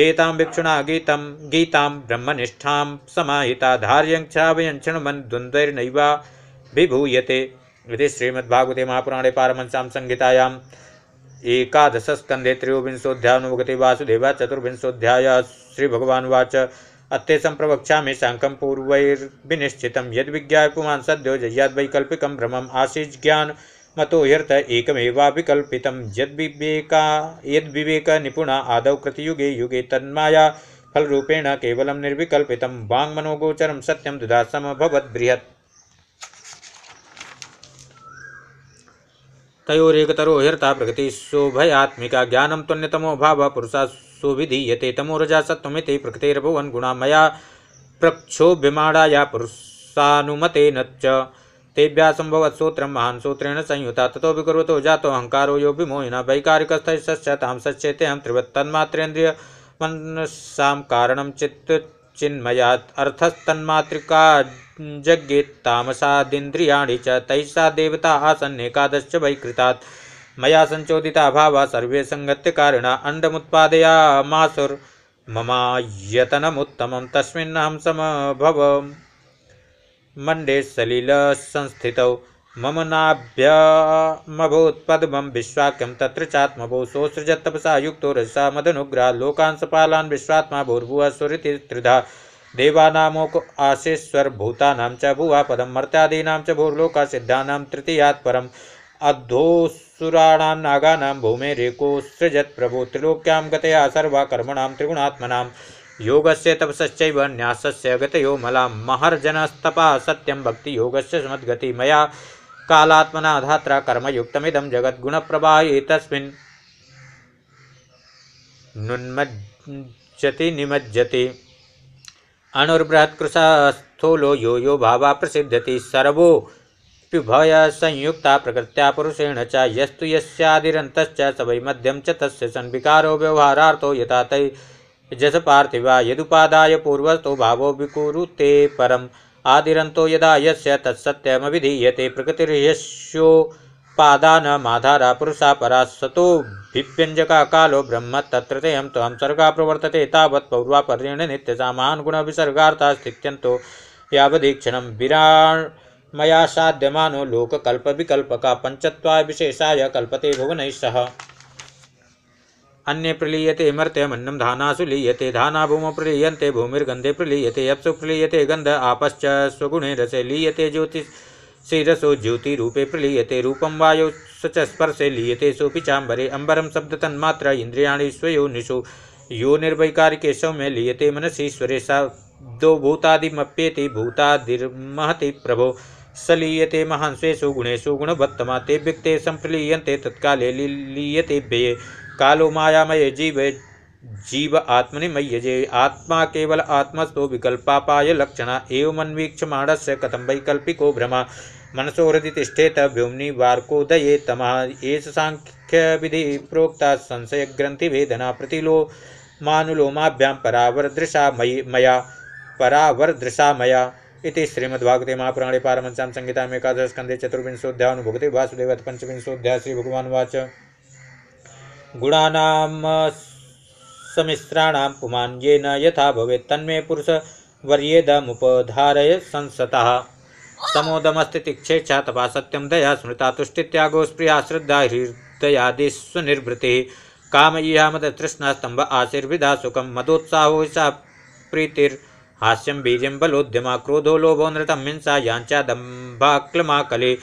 एतां भिक्षुणा गीतं गीतां ब्रह्मनिष्ठां समाहिता धार्यं क्षावयं क्षणमन् विभूयते इति श्रीमद्भागवते महापुराणे पारमंसां संहितायाम् एकादशस्कन्धे त्रयोविंशोऽध्यायानुवगते वासुदेवः चतुर्विंशोऽध्यायः श्रीभगवानुवाच अत्ते सम्प्रवक्ष्यामि साङ्कं पूर्वैर्विनिश्चितं यद्विज्ञाय पुमान् सद्यो जय्याद्वैकल्पिकं भ्रमम् ज्ञान न तो ह्यर्थ एकमेवाविकल्पितं यद्विवेका यद्विवेकनिपुणा आदौ कृतयुगे युगे तन्माया फलरूपेण केवलं निर्विकल्पितं वाङ्मनोगोचरं सत्यं दुधासमभवद्बृहत् तयोरेकतरो हृता प्रकृतिशोभयात्मिका ज्ञानं त्वन्यतमो भावः पुरुषा सुविधीयते तमोरजा सत्त्वमिति प्रकृतिर्भुवन् गुणा मया प्रक्षोभ्यमाणाया पुरुषानुमतेन च तेभ्या संभव सूत्र महान सूत्रेण संयुता तथो विकुर्वतो जातो अहंकारो यो भी विमोहिना वैकारिक ताम सचेते हम त्रिवत् तन्मात्रेन्द्रिय मनसाम कारणम चित्त चिन्मया अर्थस्तन्मात्रिका जज्ञेत्तामसादिन्द्रियाणि च तैषा देवता आसन एकादश वैकृता मया संचोदिता भाव सर्वे संगत्य कारिणा अण्डमुत्पादयामासुर्ममायतनमुत्तमं तस्मिन्नहं समभवम् मंडे सलील संस्थित मम नाभ्यमभूत्पद्मं विश्वाक्यं त्र चात्मभो सोसृज तपसा युक्त रजसा मदनुग्रह लोकान् विश्वात्मा भूर्भुआ सुरति त्रिधा देवानामोक आशीश्वर भूतानां च पदम मर्त्यादीनां च भूर्लोका सिद्धानां तृतीयात् परम् नागा भूमि रेको सृजत प्रभु त्रिलोक्यां गतया सर्वा कर्मण त्रिगुणात्मना योगस्य तपसश्चैव न्यासस्य गतयो मला महर्जनस्तपः सत्यं भक्तियोगस्य सुमद्गति मया कालात्मना धात्रा कर्मयुक्तमिदं जगद्गुणप्रवाहि तस्मिन् नुन्मज्जति निमज्जति अणुर्बृहत्कृशस्थूलो यो यो भावा प्रसिद्ध्यति सर्वो संयुक्ता प्रकृत्या पुरुषेण च यस्तु यस्यादिरन्तश्च स वै मध्यं च तस्य सन्विकारो व्यवहारार्थो यथा तै जस पार्थिवा यदुपादाय पूर्वस्तो भावो विकुरुते परम आदिरंतो यदा यस्य तत्सत्यम विधीयते प्रकृतिर्यस्यो पादान माधारा पुरुषा परा सतो भिप्यञ्जका कालो ब्रह्म तत्र तो हम सर्गा प्रवर्तते तावत् पौर्वापर्येण नित्यसामान् गुणविसर्गार्था स्थित्यन्तो यावदीक्षणं विराण् मया साध्यमानो लोककल्पविकल्पका विशेषाय कल्पते भुवनैः सह अन्य प्रलीयते मर्त्यमन्नं धानासु लीयते धाना भूम प्रलीयते भूमिर्गंधे प्रलीयते अप्सु प्रलीयते गंध आपश्च स्वगुणे रसे लीयते ज्योतिषिरसो ज्योतिपे प्रलीयते रूपं वायु सच स्पर्शे लीयते सोऽपि शब्द तन्मात्र शब्दतन्मात्रा स्वयो स्वयोनिषु यो निर्वैकारिके सौम्य लीयते मनसीश्वरे शब्दो भूतादिमप्येति भूतादिर्महति प्रभो सलीयते महांस्वेषु गुणेषु गुणवत्तमा ते व्यक्ते संप्रलीयते तत्काले लीयतेभ्ये कालो मायामय जीव जीव आत्मनि मय्यजे आत्मा केवल आत्मस्तो विकल्पापाय लक्षण एवमन्वीक्ष माणस्य कथम वैकल्पिको भ्रम मनसो हृदि तिष्ठेत व्योम्नि वार्कोदये तमा एष विधि प्रोक्ता वेदना संशयग्रन्थिभेदना प्रतिलोमानुलोमाभ्यां परावरदृशा मयि मया परावरदृशा मया इति श्रीमद्भागवते महापुराणे पारमंस्यां संहिता में एकादश स्कंदे चतुर्विंशोध्याय अनुभुक्ति वासुदेवत पंचविंशोध्याय श्री भगवान वाच गुणानां समिश्राणां पुमान् येन यथा भवेत् तन्मे पुरुषवर्येदमुपधारय संसतः समोदमस्ति तिक्षेच्छा तपा सत्यं दया स्मृता तुष्टित्यागो स्प्रिया श्रद्धा हृदयादिस्व निर्भृतिः काम इहा मदतृष्णास्तम्भ आशीर्विदा सुखं मदोत्साहो सा प्रीतिर्हास्यं बीजं बलोद्यमा क्रोधो लोभो नृतम हिंसा याञ्चा क्लमा कले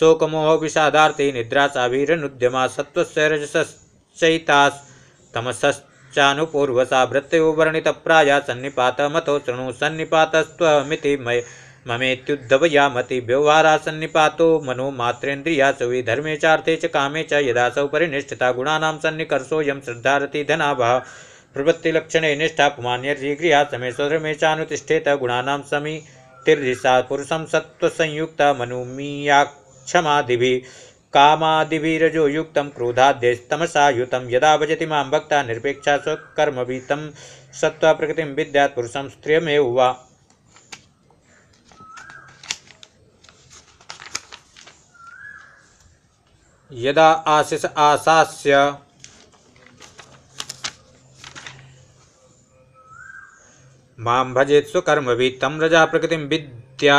शोकमोह विषादार्थे निद्रा साभिरनुद्यमा सत्त्वस्य रजसस् चैतास्तमसश्चानुपूर्वसावृत्तयोवर्णितप्राया सन्निपातः मथो शृणु सन्निपातस्त्वमिति मय ममेत्युद्धवया मतिव्यवहारा सन्निपातो मनो मात्रेन्द्रिया सवि धर्मे चार्थे च कामे च यदा सौ परिनिष्ठिता गुणानां सन्निकर्षोऽयं श्रद्धारति धनाभाव प्रवृत्तिलक्षणे निष्ठापमान्यर्जिगृहा समे स्वधर्मे चानुतिष्ठेत गुणानां समितिर्दिशा पुरुषं सत्त्वसंयुक्ता मनुमीयाक्षमादिभिः कामादिवीरजो युक्तं क्रोधाद्यस्तमसायुतं यदा भजति मां भक्ता निरपेक्षा स्वकर्मभि तं प्रकृति प्रकृतिं विद्यात् पुरुषं स्त्रियमेव वा यदा आशिष आशास्य मां भजेत स्वकर्मभि तं रजा प्रकृति विद्या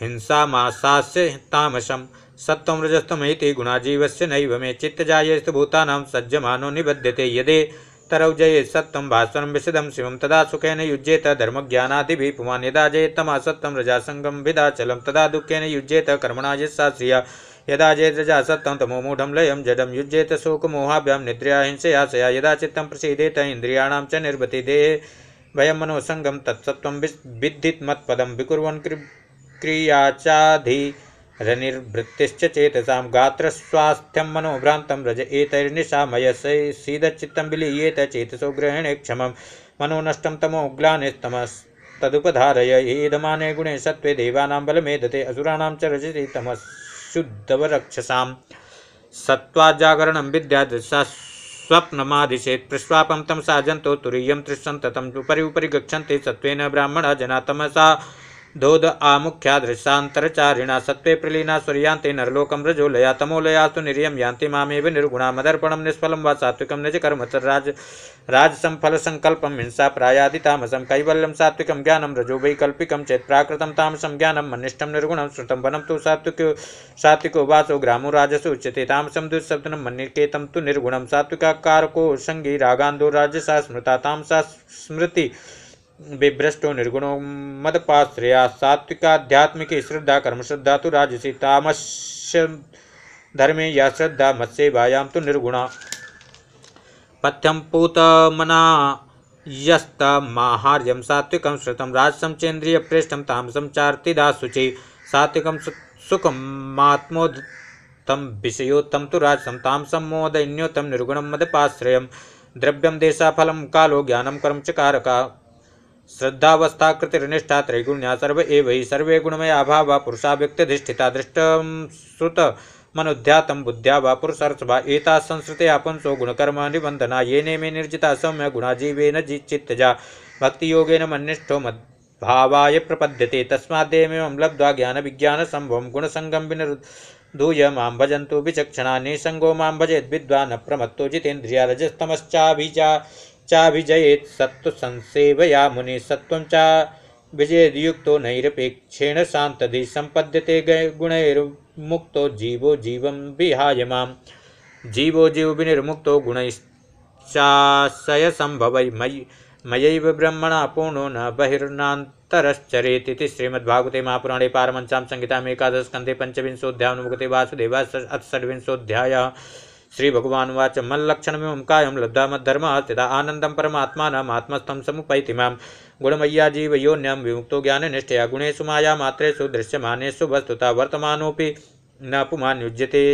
हिंसा मासास्य तामसम सत्वमृजस्तमति गुणाजीव से नैव मे चित्त जायेस्त भूतानाम सज्जमानो निबध्यते यदे तरौ जये सत्वम भास्वरम विशदम तदा सुखेन युज्येत धर्म ज्ञानादि पुमान यदा तम असत्वम रजा संगम विदाचलम तदा दुखेन युज्येत कर्मणा श्रिया यदा रजा सत्तं तमो मूढं लयं जडम युज्येत शोकमोहाभ्यां निद्रया सया यदा चित्त प्रसीदेत इन्द्रियाणां च निर्भति देहे भयं तत्सत्व तत्सत्त्वं विद्धित् मत्पदं विकुर्वन क्रियाचाधि रनिर्वृत्तिश्च चेतसां गात्रस्वास्थ्यं मनोभ्रान्तं रज एतैर्निशामयसीदच्चित्तं विलीयेत चेतसो ग्रहणे क्षमं मनोनष्टं तदुपधारय एदमाने गुणे सत्त्वे देवानां बलमेधते असुराणां च रजति तमशुद्धवरक्षसां सत्त्वाजागरणं विद्या दशा स्वप्नमादिशेत् प्रस्वापं तमसा जन्तो तुरीयं तृष्णं ततम् उपरि उपरि गच्छन्ति सत्त्वेन ब्राह्मणा जना तमसा धोद आमुख्या दृशातरचारिणा सत्व प्रलीना सूर्यांते नरलोकम रजो लया तमो लयासु निरियम यांति मामेव निर्गुणा मदर्पणम निष्फल व सात्विक निज कर्म राज राजसंफल हिंसा प्रायादितामसम कैवल्यम सात्विक ज्ञानम रजो वैकल्पिक चेत प्राकृतम तामसम ज्ञानम मनिष्ठ निर्गुण श्रुतम वनम तो सात्विक सात्विको वाचो ग्रामो राजसु उच्यते तामसम दुस्सप्तनम मनिकेतम तु निर्गुणम सात्विकाकार को संगी रागान्दो राजसा स्मृता तामसा स्मृति विभ्रष्टो निर्गुणो मदपाश्रया सात्विकाध्यात्मिक श्रद्धा कर्मश्रद्धा तो राजसी धर्मे या श्रद्धा मत्सेवायां तो निर्गुणा पथ्यम यस्त यस्तमाहार्यम सात्विकम श्रुतम राजसम चेन्द्रिय प्रेष्ठम तामसम चार्तिदा शुचि सात्विकम सुखमात्मोदतम विषयोत्तम तो राजसम तामसम मोदन्योतम निर्गुणम मदपाश्रयम द्रव्यम देशाफलम कालो ज्ञानम कर्म च कारका श्रद्धावस्था कृतिनिष्ठा त्रैगुण्या सर्व एव ही सर्वे गुणमय व पुरुषा व्यक्तिधिष्ठिता दृष्ट श्रुत मनुध्यातम बुद्ध्या वा पुरुषार्थवा एता आपन सो गुणकर्म निबंधना ने में निर्जिता सौम्य गुणा न जी योगे न मनिष्ठो मद भावाय प्रपद्यते तस्मादेमेवं लब्ध्वा गुण संगम विनरुद्धूय मां भजंतु विचक्षणा निसङ्गो मां भजेद्विद्वान् प्रमत्तो जितेन्द्रिया रजस्तमश्चाभिजा चाभिजयेत सत्व संसेवया मुनि सत्व चा तो नैरपेक्षेण शान्तधि सम्पद्यते गुणैर्मुक्तो जीवो जीव विहाय जीवो जीव विनिर्मुक्तो संभव मय मय ब्रह्मण पूर्णो न बहिर्नान्तरश्चरेति श्रीमद्भागवते महापुराणे पारमंसां संहितामेकादशस्कन्धे पञ्चविंशोऽध्यायनुमुखते वासुदेवा अथ षड्विंशोऽध्यायः श्री भगवान वाच लब्धा मत धर्म स्थिता आनंदम परमात्मानम आत्मस्थम समुपैति माम गुणमय्या योन्यम विमुक्तो ज्ञान निष्ठया गुणेशु माया मात्रेषु दृश्यमानेषु वस्तुता वर्तमानोपि न पुमान्युज्यते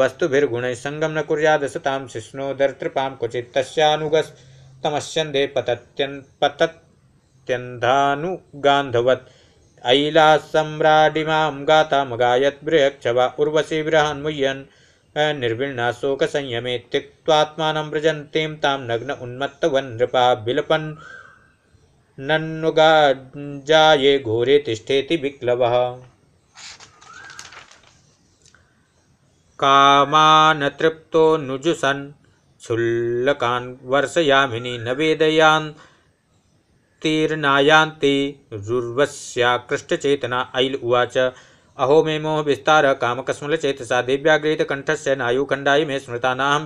वस्तुभिर्गुण संगम न कुरिया दसताम शिष्णो दर्तृपाम क्वचित तस्यानुगस्तमस्यन्दे पतत्यन् पतत्यन्धानुगान्धवत् ऐलासम्राडिमां मगायत् बृहक्षवा उर्वशी बृहान्मुह्यन् निर्विण्णा शोकसंयमे त्यक्त्वात्मानं व्रजन्तीं तां नग्न उन्मत्तवन् नृपा विलपन् नन्नुगाजाये घोरे तिष्ठेति विक्लवः कामानतृप्तो नुजुसन् क्षुल्लकान् वर्षयामिनि न वेदयान् तीर्णायान्ति रुर्वस्याकृष्टचेतना ऐल उवाच अहो मोह विस्तार कामकस्मलचेतसा दिव्याग्रीतकण्ठस्य नायुखण्डायि मे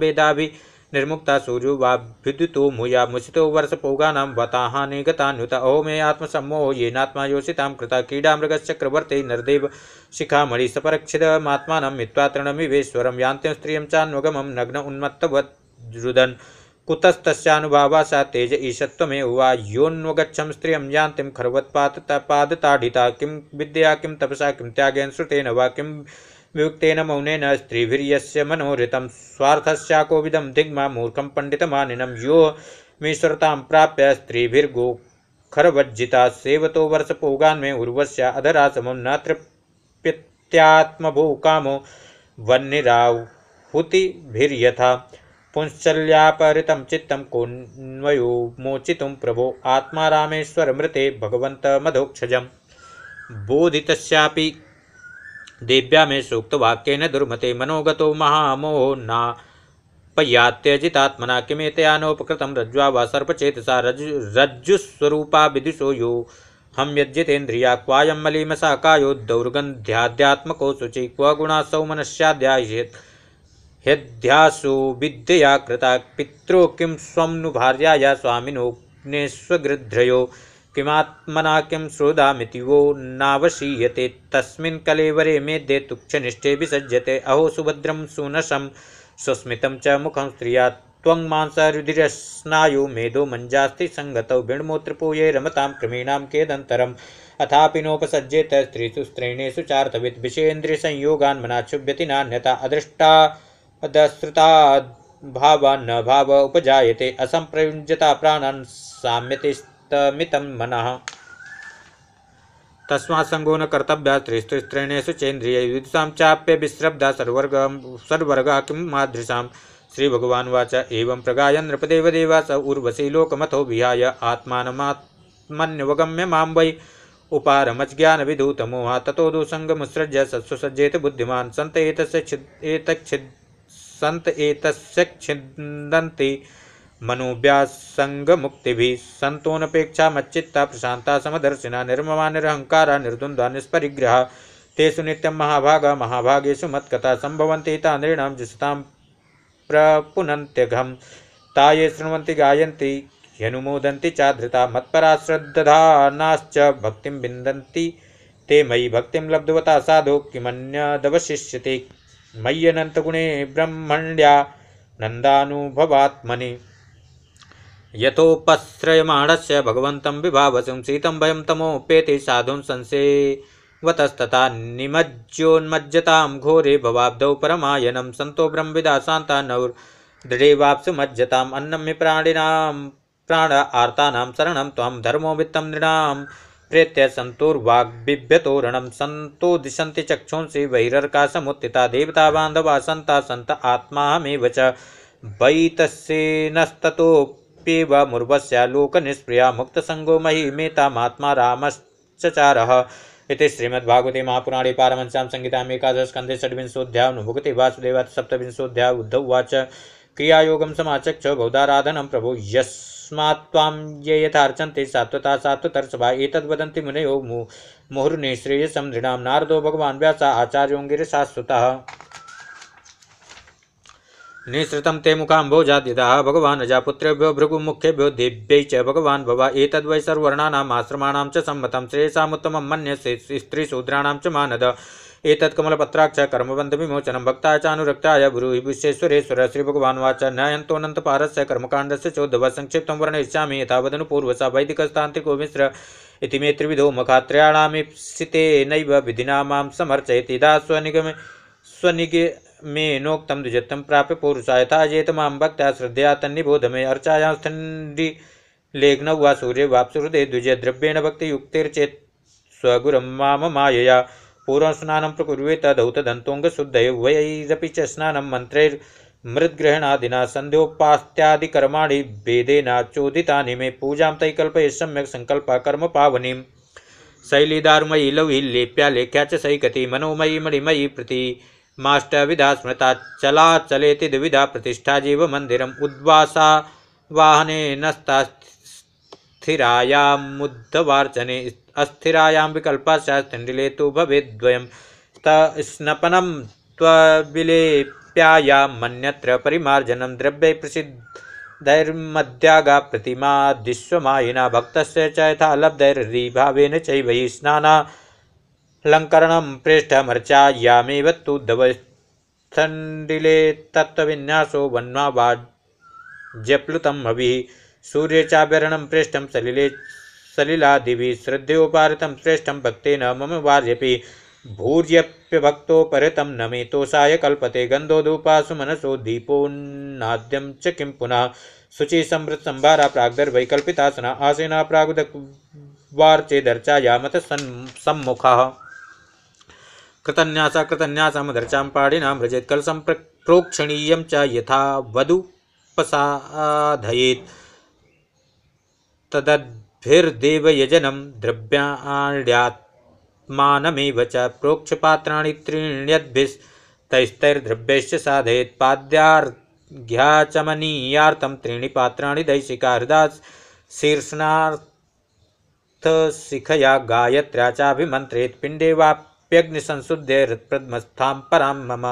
वेदा भी निर्मुक्ता सूर्यो वा विद्युतो भूया वर्ष वर्षपोगानां वताहानि गतान्युत अहो मे आत्मसम्मोहो येनात्मा योषितां कृता क्रीडामृगश्चक्रवर्ते नरदेव शिखा सपरक्षिदमात्मानं मित्वा तृणमिवेश्वरं यान्त्यं स्त्रियं चान्वगमं नग्न उन्मत्तवद्रुदन् कुतस्तस्यानुभावा स तेज ईशत्व वा योन्वगछम स्त्रियं यान्तिं खरवत्त पादताढिता किं विद्या किं तपसा किं त्यागेन श्रुतेन व किं वियुक्तेन मौनेन स्त्रीभिर्यस्य मनोहृतं स्वार्थस्याकोविदं दिग्मा पंडित पण्डितमानिनं यो मीश्वरतां प्राप्य खरवज्जिता सेवतो वर्ष वर्षपोगान्मे उर्वस्या अधरा समं न तृप्यत्यात्मभो कामो वह्निराहुतिभिर्यथा पुंशल्यापहृत चित्त कुन्वयु मोचितुं प्रभो आत्मा भगवंत भगवन्तमधोक्षजं बोधित दिव्या मे सूक्तवाक्य दुर्मते मनोगत महामोह ना किमेतया नोपकृत रज्ज्वा वा सर्पचेतसा रज रज्जुस्वरूपा विदुषो यो हम यज्जितेन्द्रिया क्वायम मलिमसा कायो दौर्गन्ध्याध्यात्मको शुचि क्व सौ मनस्याध्यायेत् ह्यध्यासो विद्या कृता पित्रो किं स्वं नु भार्याया स्वामिनोऽग्नेष्वगृध्रयो किमात्मना किं श्रोदामिति वो नावशीयते तस्मिन् कलेवरे मे दे तुक्षनिष्ठे विसज्जते अहो सुभद्रं सुनशं सुस्मितं च मुखं स्त्रिया त्वं मांसरुधिरस्नायो मेधो मञ्जास्ति सङ्गतौ विण्मोत्रपूये रमतां क्रमीणां केदन्तरम् अथापि नोपसज्जेत स्त्रीसु स्त्रीणेषु चार्थवित् विषयेन्द्रियसंयोगान् मनाक्षुभ्यति नान्यता अदृष्टा अदस्रुता भावान् न भाव उपजायते असंप्रयुजता प्राणान् साम्यते स्तमितं मनः तस्मा संगो न कर्तव्य त्रिस्त्रिस्त्रेणेषु चेन्द्रिय विदुषा चाप्य विश्रब्धा सर्वर्ग सर्वर्गा किं मादृशां श्रीभगवानुवाच एवं प्रगाय नृपदेवदेवा स उर्वशी लोकमथो विहाय आत्मानमात्मन्यवगम्य मां वै उपारमज्ञानविधूतमोहा ततो दुसङ्गमुत्सृज्य सत्सुसज्जेत बुद्धिमान् सन्त एतस्य एतच्छिद् संत एक छिन्दन्ति मनोव्यासंग मुक्ति भी संतोनपेक्षा मच्चित्ता प्रशांता समदर्शिना निर्ममा निरहंकारा निर्द्वंद्वा निष्परिग्रह तेसु नित्यम महाभाग महाभागेशु मत्कथा संभवन्ति नृण जुषतां प्रपुनन्त्यघम ताये शृण्वन्ति गायन्ति ह्यनुमोदन्ति चाधृता श्रद्धानाश्च भक्तिं विन्दन्ति ते मयि भक्तिं लब्धवता साधु किमन्यदवशिष्यति मय्यनगुणे ब्रह्मण्या नन्दानुभवात्मनि से भगवन्तं विभावसं शीतं भयं तमोपेति साधुं वतस्तता निमज्जोन्मज्जता घोरे भवाब्धौ परमायनं सन्तो ब्रह्मविदा शान्ता नौर्दृढेवाप्सुमज्जताम् अन्नं हि प्राणिनां प्राण आर्ता शरण धर्मो वित्तं नृणाम् प्रेत्य सन्तोर्वाग्बिभ्यतो संतो दिशंति दिशन्ति चक्षुंसि बहिरर्काशमुत्थिता देवता बांधवा सन्ता सन्त आत्मा च वैतस्येनस्ततोऽप्येवमुर्वस्या लोकनिष्प्रिया मुक्तसङ्गो मयि मेतामात्मा रामश्चचारः इति श्रीमद्भागवते महापुराणे पारमंस्यां संहिताम् एकादशस्कन्धे षड्विंशोऽध्यायौ नुभुक्ति वासुदेवात् सप्तविंशोऽध्याय उद्धव उवाच क्रियायोगं समाचक्ष बहुधाराधनं प्रभु यस तस्मात्वां ये यथा अर्चन्ते सात्वता सात्वतर सभा एतद् वदन्ति मुनयो मुहुर्ने श्रेयसं नृणां नारदो भगवान् व्यास आचार्योऽङ्गिरशाश्वतः निःसृतं ते मुखाम्भोजाद्यदाः भगवान् अजापुत्रेभ्यो भृगुमुख्येभ्यो देव्यै च भगवान् भव एतद्वै सर्ववर्णानाम् आश्रमाणां च सम्मतं श्रेयसामुत्तमं मन्यसे स्त्रीशूद्राणां च मानद एतत्कमलपत्राक्ष कर्मबन्धविमोचनं भक्ताचानुरक्ताय ब्रूहि विश्वेश्वरेश्वर श्रीभगवान्वाच न्यायन्तोऽनन्तपारस्य कर्मकाण्डस्य चोद्धव संक्षिप्तं वर्णयिष्यामि यथावदनुपूर्वसा वैदिकस्तान्त्रिको मिश्र इति मे त्रिविधो मखात्रयाणामीप्सिते नैव विधिना मां समर्चयति दा स्वनिगमे स्वनिगे मे नोक्तं द्विजत्वं प्राप्य पुरुषा यथा जेत मां भक्त्या श्रद्धया तन्निबोध मे अर्चायास्थण्डि लेखन वा सूर्य वाप्सुहृदे द्विजय द्रव्येण भक्तियुक्तिर्चेत् स्वगुरं माम मायया पूर्वस्नानं प्रकुर्वे तदौतदन्तुङ्गशुद्धये वयैरपि च स्नानं मन्त्रैर्मृद्ग्रहणादिना सन्ध्योपास्त्यादिकर्माणि चोदिता मे पूजां तै कल्पये सम्यक् सङ्कल्पकर्मपावनीं लवि लेप्या लेख्या च सैकति मनोमयी मणिमयी प्रति विधा स्मृता चला चलेति द्विविधा प्रतिष्ठा जीव उद्वासा वाहने नस्ता स्थिरायामुद्धवार्चने अस्थिरायां विकल्प विकल्पाश्चाण्डिलेतु भवेद्वयं स्नपनं त्वविलेप्यायामन्यत्र परिमार्जनं द्रव्ये प्रसिद्धैर्मध्यागा प्रतिमादिश्वमायिना भक्तस्य च यथा लब्धैर्भावेन चैव हि स्नानालङ्करणं पृष्ठमर्चायामेव तु धवस्थण्डिले तत्त्वविन्यासो वन्वावाज्यप्लुतम् हविः सूर्ये चाभरणं पृष्ठं सलिले सलिलादिभिः श्रेष्ठ श्रेष्ठं न मम वार्यपि भूर्यप्यभक्तो परतं न तो साय कल्पते गंधो गन्धोधूपासु मनसो दीपोन्नाद्यं च किं पुनः शुचि संवृत्संभारा प्राग्दर्वैकल्पितासना आसेना प्रागुदवार्चेदर्चायामत सम्मुखः कृतन्यासा कृतन्यासामधर्चां पाणिनां व्रजेत् कलसं प्रोक्षणीयं च यथा वधुपसाधयेत् तदद् फिर्देवयजनं द्रव्याण्यात्मानमेव च प्रोक्षपात्राणि त्रीण्यद्भिस्तैस्तैर्द्रव्यैश्च साधयेत् पाद्यार्घ्याचमनीयार्थं त्रीणि पात्राणि दैशिका हृदा शीर्षणार्थशिखया गायत्र्या चाभिमन्त्रेत् पिण्डे वाप्यग्निसंशुद्धे हृत्प्रद्मस्थां परां मम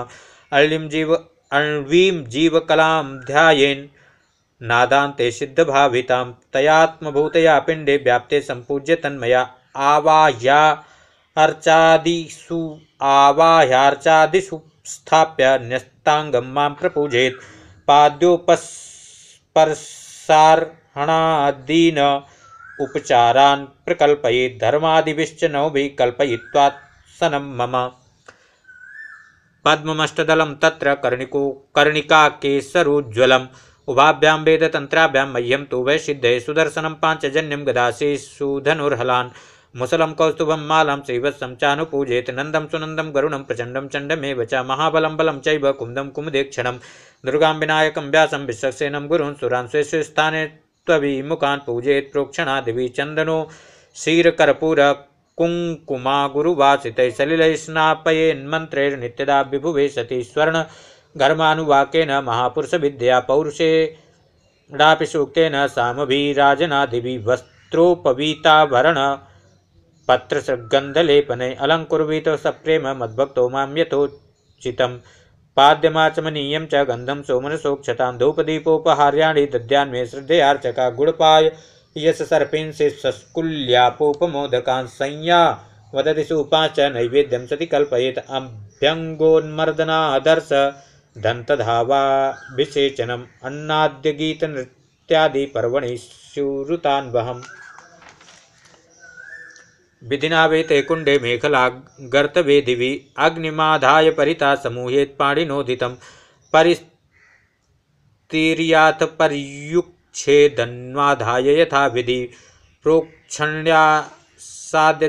अळ्लिं जीव अण्वीं जीवकलां ध्यायेन् नादान्ते सिद्धभावितां तयात्मभूतया पिण्डे व्याप्ते सम्पूज्य तन्मया आवाह्या अर्चादिषु आवाह्यार्चादिषु स्थाप्य न्यस्ताङ्गं मां प्रपूजेत् पाद्योपस्पर्शार्हणादीन् उपचारान् प्रकल्पयेत् धर्मादिभिश्च नौभिः कल्पयित्वात्सनं मम पद्ममष्टदलं तत्र कर्णिको कर्णिकाकेसरोज्ज्वलं उभाभ्याम वेद तंत्राभ्याम मह्यम तो वै सुदर्शन पांच पांचजन्यम गदासी सुधनुर्हलान मुसलम कौस्तुभम मालम श्रीवत्सम चानुपूजेत नंदम सुनंदम गरुणम प्रचंडम चंडमे वच महाबलम बलम चैव कुमदम कुमुदेक्षणम दुर्गां व्यास व्यासं गुरु गुरुन् सुरान् स्वेष्वस्थाने त्वभिमुखान् पूजेत् प्रोक्षणादिभि चन्दनो क्षीरकर्पूर कुङ्कुमा गुरुवासितैः सलिलैः स्नापयेन्मन्त्रैर्नित्यदा विभुवे सती स्वर्ण घर्मानुवाक्यन महापुरुषविद्या पौरुषे डापि सूक्तेन सामभिराजनादिभिवस्त्रोपवीताभरण पत्रसगन्धलेपने अलङ्कुर्वीतो सप्रेम मद्भक्तो मां यथोचितं पाद्यमाचमनीयं च गन्धं सोमनसोक्षतां धूपदीपोपहार्याणि दद्यान्मे श्रद्धयार्चका गुणपाय यश सर्पिंसि सस्कुल्यापोपमोदकान् संज्ञा वदति सूपाश्च नैवेद्यं सति कल्पयेत् अभ्यङ्गोन्मर्दनादर्श दन्तधावाभिसेचनम् अन्नाद्यगीतनृत्यादिपर्वणि स्यूरुतान्वहम् विधिनावेते कुण्डे मेखला गर्तवेदिवि अग्निमाधाय परिता समूहेत् पाणिनोदितं परिस्तिर्याथ पर्युच्छेदन्वाधाय यथा विधि प्रोक्षण्या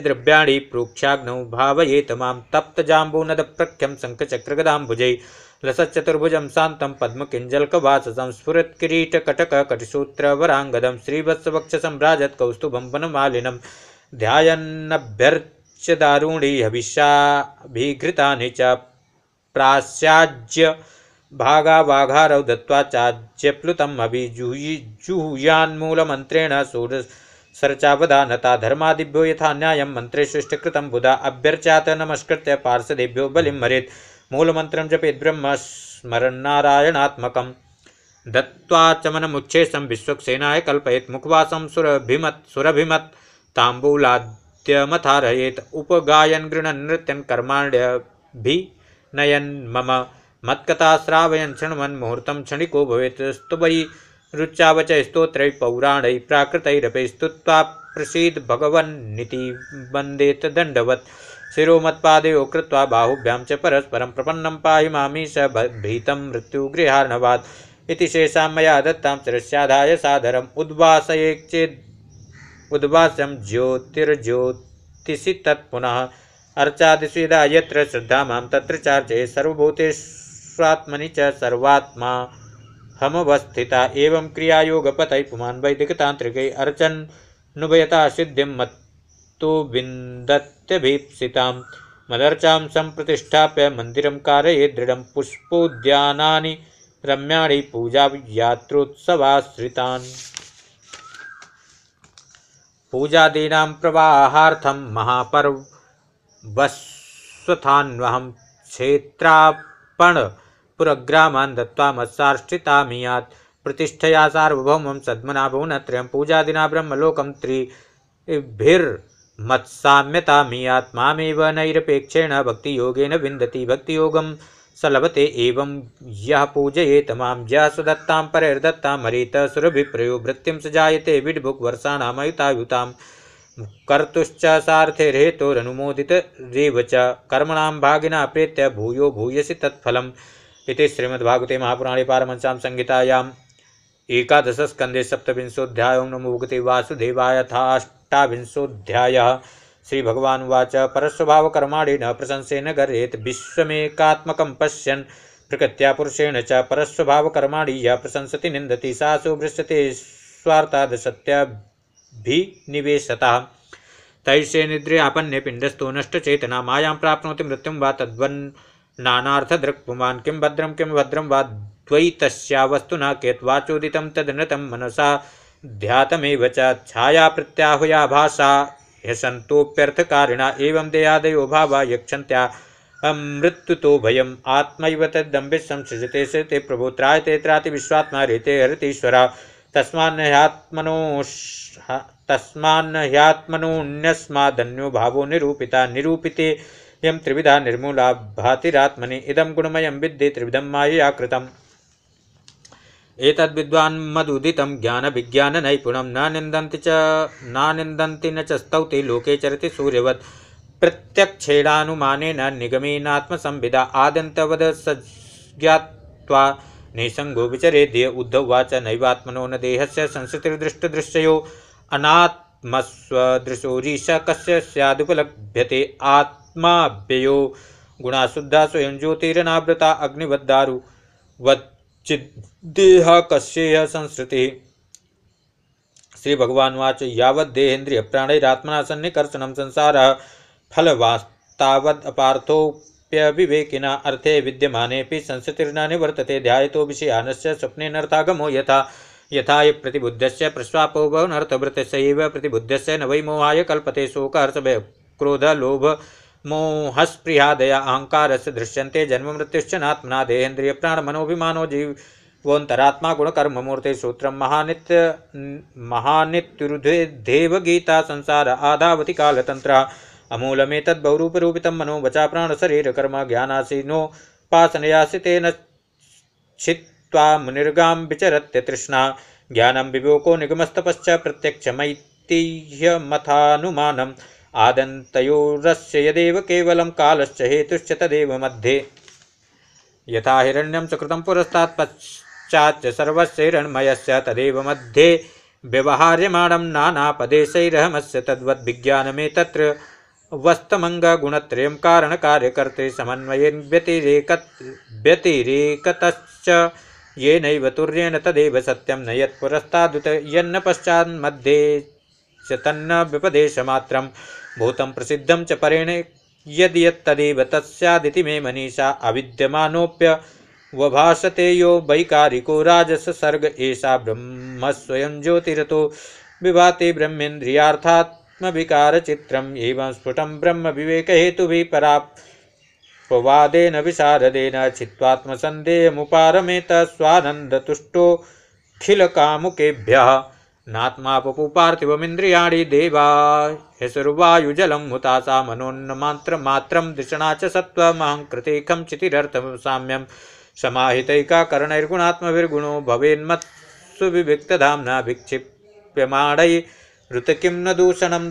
द्रव्याणी प्रोक्षाग्नौ भावयेत प्रख्यम तप्तजाम्बूनदप्रख्यं शङ्खचक्रगदाम्बुजै लसच्चतुर्भुजं शान्तं पद्मकिञ्जल्कवाससं स्फुरत्किरीटकटककटिसूत्रवराङ्गदं श्रीवत्सवक्षसम्भ्राजत् कौस्तुभं वनमालिनं ध्यायन्नभ्यर्च्य दारुणी हविषाभिघृतानि च प्रास्याज्य भागावाघारौ दत्त्वा चाज्यप्लुतम् अभिजुहि जुहुयान्मूलमन्त्रेण सरचावधानता धर्मादिभ्यो यथा न्यायं मन्त्रे सृष्टिकृतं बुधा अभ्यर्चात नमस्कृत्य पार्षदेभ्यो बलिं मूलमन्त्रं जपेत् ब्रह्मस्मरन्नारायणात्मकं दत्त्वा चमनमुच्छेसं विश्वक्सेनाय सुरभिमत मुखवासं सुरभिमत् उपगायन गृण उपगायन् कर्माण्य भी नयन मम श्रावयन क्षणवन क्षणमन्मुहूर्तं क्षणिको भवेत स्तुभि रुचावच स्त्रोत्र पौराण प्राकृतरपे स्तुवा प्रसीद भगवन्नीति वंदेत दण्डवत् शिरोमत्पादयो कृत्वा बाहुभ्यां च परस्परं प्रपन्नं पाहि मामी स हम्म। भीतं मृत्युगृहार्णवात् इति शेषां मया दत्तां शिरस्याधाय सादरम् उद्वासये चेद् उद्वासं ज्योतिर्ज्योतिषि तत्पुनः अर्चादिस्विदा यत्र श्रद्धा मां तत्र चार्चये सर्वभूतेष्वात्मनि च सर्वात्मा हमवस्थिता एवं क्रियायोगपतै पुमान् वैदिकतान्त्रिकै नुभयता सिद्धिं मत् तो विन्दत्यभीप्सितां मदर्चां सम्प्रतिष्ठाप्य मन्दिरं कारये दृढं पुष्पोद्यानानि रम्याणि पूजायात्रोत्सवाश्रितान् पूजादीनां प्रवाहार्थं महापर्वस्वथान्वहं क्षेत्रापणपुरग्रामान् दत्त्वा मत्सार्ष्टितामियात् प्रतिष्ठया सार्वभौमं सद्मना भुवनत्रयं पूजादिना ब्रह्मलोकं त्रिभिर् आत्मा नैरपेक्षेण योगेन विंदती भक्ति योगम सलभते एवं यः पूजयेत मां यः सुदत्तां परेर्दत्तां हरित सुरभिप्रयो भृत्तिं स जायते विड्भुग्वर्षाणामयुतायुतां कर्तुश्च सार्थेर्हेतोरनुमोदितरेव च कर्मण भागिना प्रेत भूयो भूयसि तत्फल श्रीमद्भागवते महापुराणे पारमंसां संहितायाम् स्कंदे सप्तविंशोऽध्यायं नमोगते वासुदेवाय था अष्टाविंशोऽध्याय श्री भगवान वाच परस्वभावकर्मा न प्रशंसे न प्रशंसेन गरेत विश्वमेकात्मक पश्यन् प्रकृत्या पुरुषेण च परस्वभावकर्मा कर्माणि या प्रशंसति निंदति सा सुभृश्यते तैसे निद्रे निद्रियापन्ने पिण्डस्थो नष्टचेतना मयां प्राप्नोति मृत्यु व तद्वन्नानार्थदृक्पुमान् किं भद्रम किं भद्रम वा द्वैतस्या वस्तुना केत्वाचोदितं तदनृतं मनसा ध्यातमेव च छाया प्रत्याहुया भाषा ह्यसन्तोऽप्यर्थकारिणा एवं देयादयो भावा यक्षन्त्या अं तो भयम आत्मैव तदम्बित संसृजते सृते प्रभु त्रायते त्राति विश्वात्मा रेते हरतीश्वरा तस्मान्नह्यात्मनो तस्मान्नह्यात्मनोऽन्यस्मादन्यो भावो निरूपिता निरूपिते यम त्रिविधा निर्मूला भातिरात्मनि इदं गुणमयं विद्धि त्रिविधं मायया कृतम् एतद्विद्वान् मदुदितं ज्ञानविज्ञाननैपुणं न निन्दन्ति च न निन्दन्ति न च स्तौति लोके चरति सूर्यवत् प्रत्यक्षेणानुमानेन निगमेनात्मसंविदा आदन्तवद सज्ञात्वा निसङ्गो विचरेद्य उद्धववाच नैवात्मनो न देहस्य संस्कृतिर्दृष्टदृश्ययो अनात्मस्वदृशोरीश कस्य स्यादुपलभ्यते आत्माभ्ययो गुणाशुद्धा स्वयं ज्योतिरनावृता अग्निवद्दारुवत् चिदेह कस्येह संस्कृति श्री भगवान वाच यावत देहेन्द्रिय प्राणैरात्मना सन्निकर्षणम संसार फलवास्तावद अपार्थोप्यविवेकिना अर्थे विद्यमाने संस्थितिर्न निवर्तते विषयान से स्वप्ने नर्थागमो यथा यथा प्रतिबुद्ध प्रतिबुद्धस्य प्रस्वापो प्रतिबुद्ध न वै मोहाय कल्पते शोकहर्ष क्रोध लोभ मोहस्पृहादया अहंकार से दृश्यंते जन्म मृत्युश्चनात्मना नात्मना देहेन्द्रिय प्राण मनोभिमानो गुण कर्म मूर्ति सूत्र महानित्य महानित्युर्धे देवगीता संसार आधावति कालतंत्र अमूलमेतद्बहुरूपरूपितं मनो वचा पासनयासी ज्ञानासीनोपासनयासितेन छिवा मुनिर्गा विचरत्य तृष्णा ज्ञानम विवेको निगमस्तपश्च प्रत्यक्षमैतिह्यमथानुमानं आदन्तयोरस्य यदेव केवलं कालश्च हेतु तदेव मध्ये यथा हिरण्यं सुकृतं पुरस्तात् पश्चाच्च सर्वस्य हिरण्मयस्य तदेव मध्ये त्र वस्तमंग तद्वद्विज्ञानमेतत्र कारण कार्यकर्ते समन्वय व्यतिरेक व्यतिरेकतश्च येनैव तुर्येण तदेव सत्यम न यत्पुरस्तादुत यन्न मध्ये च तन्न भूत प्रसिद्ध च परेण यद्यत्तदेव तस्यादिति मे मनीषा अविद्यमानोऽप्य वभाषते यो वैकारिको सर्ग एषा ब्रह्म स्वयं ज्योतिरतो विभाति ब्रह्मेन्द्रियार्थात्मविकारचित्रम् एवं स्फुटं ब्रह्मविवेकहेतुभिः परापवादेन विशारदेन चित्त्वात्मसन्देहमुपारमेत स्वानन्दतुष्टोऽखिलकामुकेभ्यः ನಾತ್ಮ ಪಪು ಪಾರ್ಥಿವಮಿಂದ್ರಿಯಾಣಿ ದೇವಾ ಹೆಸರು ವಾಯು ಜಲಂ ಹುತಾಸ ಮನೋನ್ನ ಮಾತ್ರ ಮಾತ್ರಂ ದಿಷಣಾ ಚ ಸತ್ವಮಹಂ ಕೃತೇಕಂ ಚಿತಿರರ್ಥ ಸಾಮ್ಯಂ ಸಮಾಹಿತೈಕ ಕರ್ಣೈರ್ಗುಣಾತ್ಮವಿರ್ಗುಣೋ ಭವೇನ್ಮತ್ಸು ವಿವಿಕ್ತಧಾಮ್ನ ವಿಕ್ಷಿಪ್ಯಮಾಡೈ ಋತ ಕಿಂ ನ ದೂಷಣಂ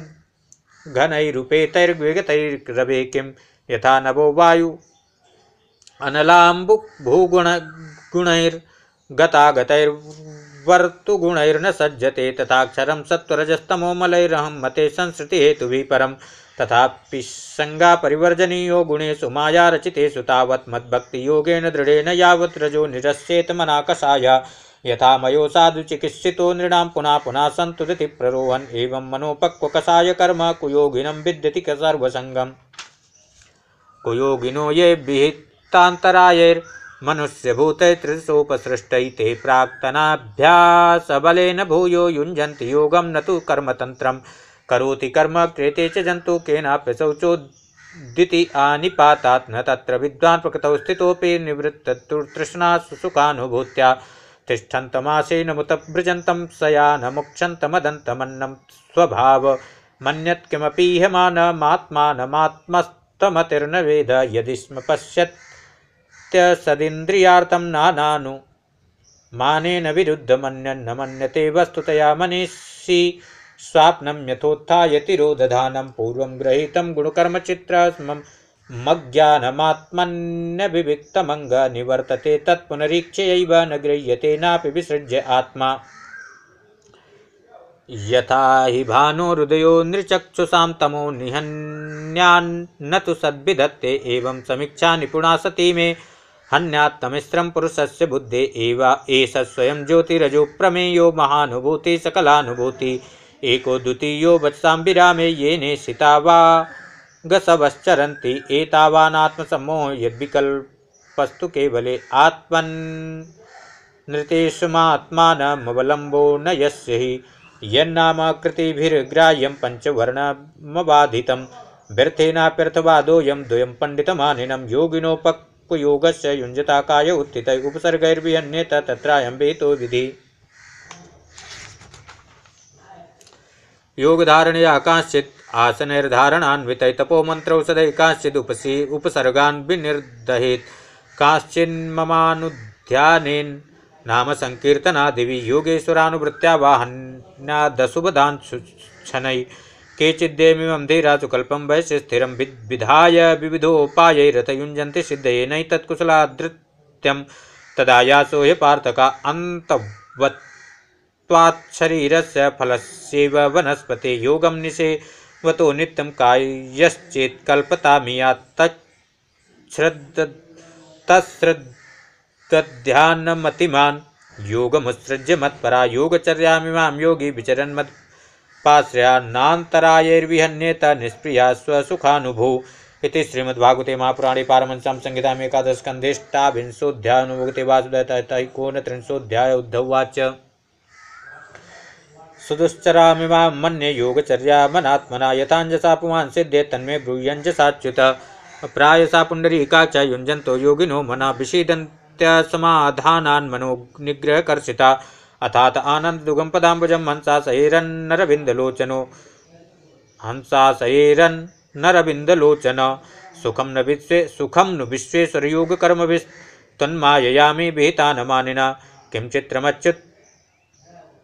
ಘನೈರುಪೇತೈರ್ವಿಗತೈರವೆ ಕಿಂ ಯಥಾ ನಭೋ ವಾಯು ಅನಲಾಂಬು ಭೂಗುಣ ಗುಣೈರ್ಗತಾಗತೈರ್ವ वर्तु गुणैर्न सज्जते तथाक्षरं सत्वरजस्तमोमलैरहं मते संसृतिहेतुभिः परम तथापि संज्ञापरिवर्जनीयो गुणेषु मायारचितेषु तावत् मद्भक्तियोगेन दृढेन यावत् रजो निरस्येत मनाकषाय यथा मयो साधु चिकित्सितो नृणां पुनः पुनः सन्तुति प्ररोहन एवं कषाय कर्म कुयोगिनं विद्यति सर्वसङ्गं कुयोगिनो ये विहितान्तरायैर् मनुष्यभूत त्रिसोपसृष्ट ते प्राक्तनाभ्यासबलेन भूय युञ्जन्ति योगम न तो कर्मतंत्र कौति कर्म क्रियते च जंतु केनाप्य शौचोदिति आनिपातात् न त्र विद्वान्कृत स्थित तत्र विद्वान् प्रकृतौ मुत निवृत्ततृष्णा सया न मुक्षत मदंतमन स्वभाव मनत आत्मा किमपीहमानमात्मानमात्मस्तमतिर्न वेद यदि स्म पश्यत् प्रकृत्य सदिन्द्रियार्थं विरुद्ध मन विरुद्धमन्यन्न मन्यते वस्तुतया मनीषि स्वाप्नं यथोत्थायति रोदधानं पूर्वं ग्रहीतं गुणकर्मचित्रास्मं मज्ञानमात्मन्यभिविक्तमङ्गनिवर्तते तत्पुनरीक्ष्यैव न गृह्यते नापि विसृज्य आत्मा यथा हि भानो हृदयो नृचक्षुषां तमो निहन्यान्न तु सद्भिधत्ते एवं समीक्षा निपुणा सती मे हन्यात्तमिश्रम पुरुषस्य बुद्धे एव एष स्वयं ज्योतिरजो प्रमेयो महानुभूति सकलानुभूति एको द्वितीयो वत्सां विरामे येने सितावा गसवश्चरन्ति एतावानात्मसम्मोह यद्विकल्पस्तु केवले आत्मन् नृतेष्मात्मानमवलम्बो न यस्य हि यन्नामकृतिभिर्ग्राह्यं पञ्चवर्णमबाधितं व्यर्थेनाप्यर्थवादोऽयं द्वयं पण्डितमानिनं योगिनोपक् उपयोग से युंजता काय उत्थित उपसर्गैर्विहन्येत तत्रायम्बेतो विधि योगधारणे योगधारणया कांश्चित् आसनैर्धारणान्वितै तपोमन्त्रौषधै कांश्चिदुपसि उपसर्गान् विनिर्दहेत् काश्चिन्ममानुध्यानेन नाम सङ्कीर्तनादिवि योगेश्वरानुवृत्त्या वाहन्या दशुभदान् शनै केचिद्देमिमधीरासुकल्पं वैश्य स्थिर विधाय विविधोपायैरथयुञ्जन्ति सिद्धये नैतत्कुशलाधृत्यं तदा यासो हि पार्थका योगम निशे वनस्पते योगं निषेवतो कल्पता मिया तच्छ्रद् तत्श्रद्ध्यानमतिमान् योगमुत्सृज्य मत्परा योगचर्यामिमां योगी विचरन मत पाश्रयान्नान्तरायैर्विहन्येत निष्प्रिया स्वसुखानुभू इति श्रीमद्भागवते महापुराणे पारमंसां संहिताम् एकादशस्कन्धेष्टाभिंशोऽध्यायानुभगते वासुदतैकोनत्रिंशोऽध्याय उद्धौवाच सुदुश्चरामिमा मन्ये योगचर्या मनात्मना यथाञ्जसा पुमान् सिद्धे तन्मे ब्रूयञ्जसाच्युत प्रायसा पुण्डरीका च युञ्जन्तो योगिनो मना विषीदन्त्यसमाधानान् निग्रहकर्षिता अथात आनन्ददुगं पदाम्बुजं हंसा सैरन्नरविन्दलोचनो हंसा सैरन्नरविन्दलोचन सुखं न विश्वे सुखं नु विश्वेश्वरयोगकर्मभिस्तन्माययामि विहितानमानिना किं चित्रमच्युत्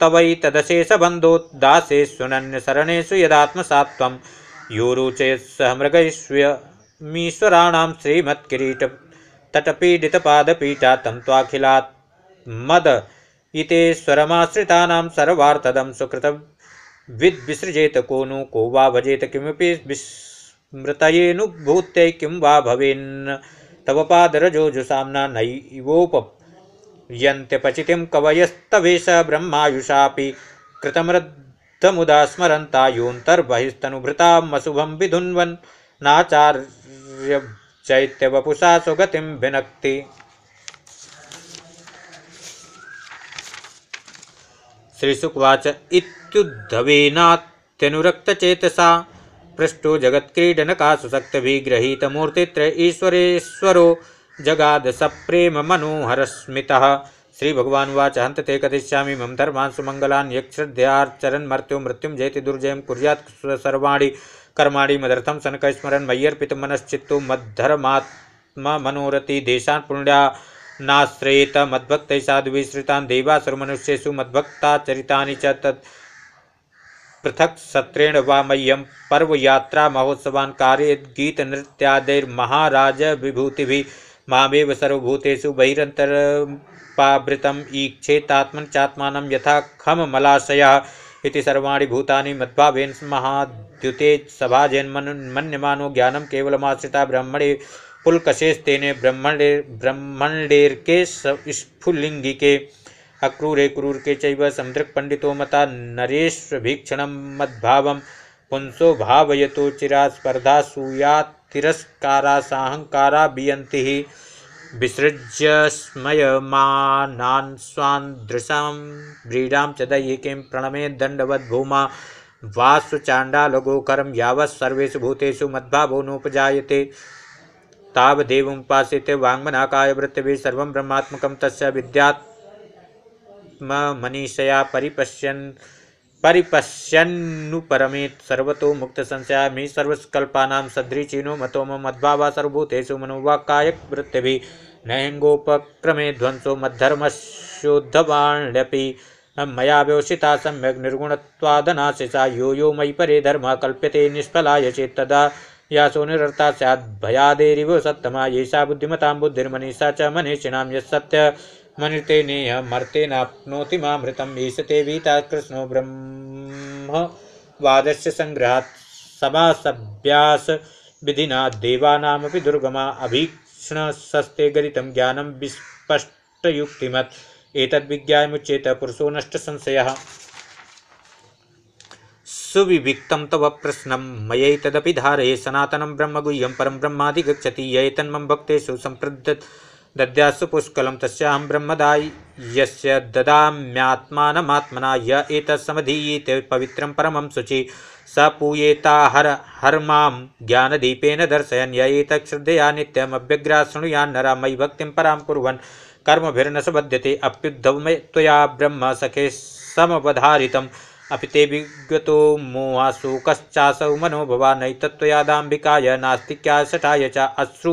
तवै तदशेषबन्धोद्दासेष्वनन्यशरणेषु यदात्मसात् त्वं यो रोचयत् सह मृगैष्वमीश्वराणां श्रीमत्किरीट तटपीडितपादपीठा तं त्वाखिलात् मद इते स्वरमाश्रिता सर्वार्थदं सुकृत विद्विसृजेत को नु को वा भजेत किमपि विस्मृतयेनुभूत्यै किं वा भवेन् तव पादरजोजुसाम्ना नैवोपयन्त्यपचितिं कवयस्तवेश ब्रह्मायुषा कृतमृद्धमुदा स्मरन्ता योऽन्तर्बहिस्तनुभृतामशुभं विधुन्वन् विधुन्वन्नाचार्य चैत्यवपुषा सुगतिं विनक्ति श्रीसुकवाच इत्युद्धवेनात्यनुरक्तचेतसा पृष्टो स्मृत श्री भगवान वाच हंत ते कथिष्यामि मम धर्मान् सुमङ्गलान् यक्षध्यार्चरन् मृत्यु मृत्यु जयति दुर्जयं कुर्यात् कर्मा कर्माणि मदर्थं सनकस्मरन् मय्यर्पितमनश्चित्तो मद्धर्मात्ममनोरथि देशान् पुण्या नाश्रेत मद्भक्त साधु विश्रिता देवासुर मनुष्यु मद्भक्ता चरिता पृथक सत्रेण वा मह्यम पर्व यात्रा महोत्सवान कार्य गीत नृत्यादिर्महाराज विभूति मामेव सर्वभूतेषु पावृतम ईक्षेतात्मन् चात्मानं यथा खममलाशयः इति सर्वाणि भूतानि मद्भावेन महाद्युते मन मन्यमानो ज्ञानम केवलमाश्रिता ब्रह्मणे पुलकशेस्तेन ब्रह्मण्डेर ब्रह्मंडेर के स्फुलिंगी के अक्रूरे क्रूर के चैव समृक पंडितो मता नरेश भीक्षण मद्भाव पुंसो भावयतो चिरा स्पर्धा सूया तिरस्कारा साहंकारा बीयंति विसृज्य स्मयमानान् स्वान् दृशां व्रीडां च दैहिकीं प्रणमे दण्डवद्भूमा वासुचाण्डालघोकरं यावत् सर्वेषु भूतेषु मद्भावो नोपजायते तावदेव उपासित वांगमनाकाय वृत्ति सर्व ब्रह्मात्मक तस् विद्यात्म मनीषया सर्वतो मुक्त मे सर्वस्कल्पानां सदृचीनो मतो मम मध्वा सर्वभूतेषु मनो वा कायवृत्तिभिः नैङ्गोपक्रमे ध्वंसो मद्धर्मशोद्धवाण्यपि मया व्यवसिता सम्यक निर्गुणत्वादनाशिषा यो यो मयि परे धर्म कल्प्यते निष्फलाय चेत तदा या सो निरता सैद भयादेव सत्तमा येषा बुद्धिमता बुद्धिर्मनीषा च मनीषिणां यत्सत्य मनुते नेह मर्ते नाप्नोति मामृतम ते वीता कृष्णो ब्रह्मवादस्य संग्रहात् समासभ्यास विधिना देवानामपि दुर्गमा अभीक्ष्णसस्ते गदितं ज्ञानं विस्पष्टयुक्तिमत् एतद्विज्ञायमुच्येत पुरुषो नष्ट संशय सुविविक्तं तव प्रश्नं मयैतदपि धारये सनातनं ब्रह्मगुह्यं परं ब्रह्माधिगच्छति य एतन्मं भक्तेषु सम्पृद्ध दद्यासु पुष्कलं तस्याहं ब्रह्मदायि यस्य ददाम्यात्मानमात्मना य एतत्समधीयते पवित्रं परमं शुचि स पूयेता हर हर मां ज्ञानदीपेन दर्शयन् य एतच्छ्रद्धया नित्यमभ्यग्रा शृणुयान्नरा मयि भक्तिं परां कुर्वन् कर्मभिर्न स अप्युद्धव त्वया ब्रह्म सखे समवधारितं अपिते विगतो मोहाशोकश्चासौ मनोभवा तत्वयादाबिकाय नास्तिक्याय शठाय च अश्रु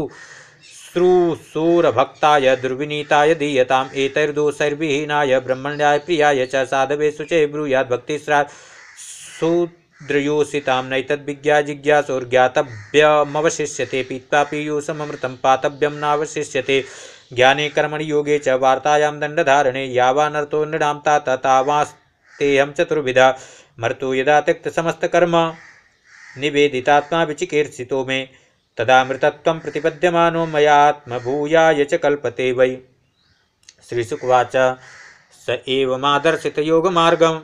श्रुशूरभक्ताय दुर्विनीताय दीयताम एतैर्दोषैर्विहीनाय ब्रह्मण्याय प्रियाय च साधवे शुचे ब्रूयाद्भक्तिस्रात् शूद्रयोषितां नैतद्विज्ञा जिज्ञासोर्ज्ञातव्यमवशिष्यते पीत्वा पीयूषमृतं पातव्यं नावशिष्यते ज्ञाने कर्मणि योगे च वार्तायां दण्डधारणे यावानर्थो नृणां तात तावास् तेयम चतुर्विधा मर्तु यदा त्यक्त समस्त कर्म निवेदितात्मा विचिकीर्सि मे तदा मृतत्व प्रतिपद्यमानो मयात्मभूयाय च कल्पते वै श्रीसुकवाच स एवमादर्शित योगमार्गम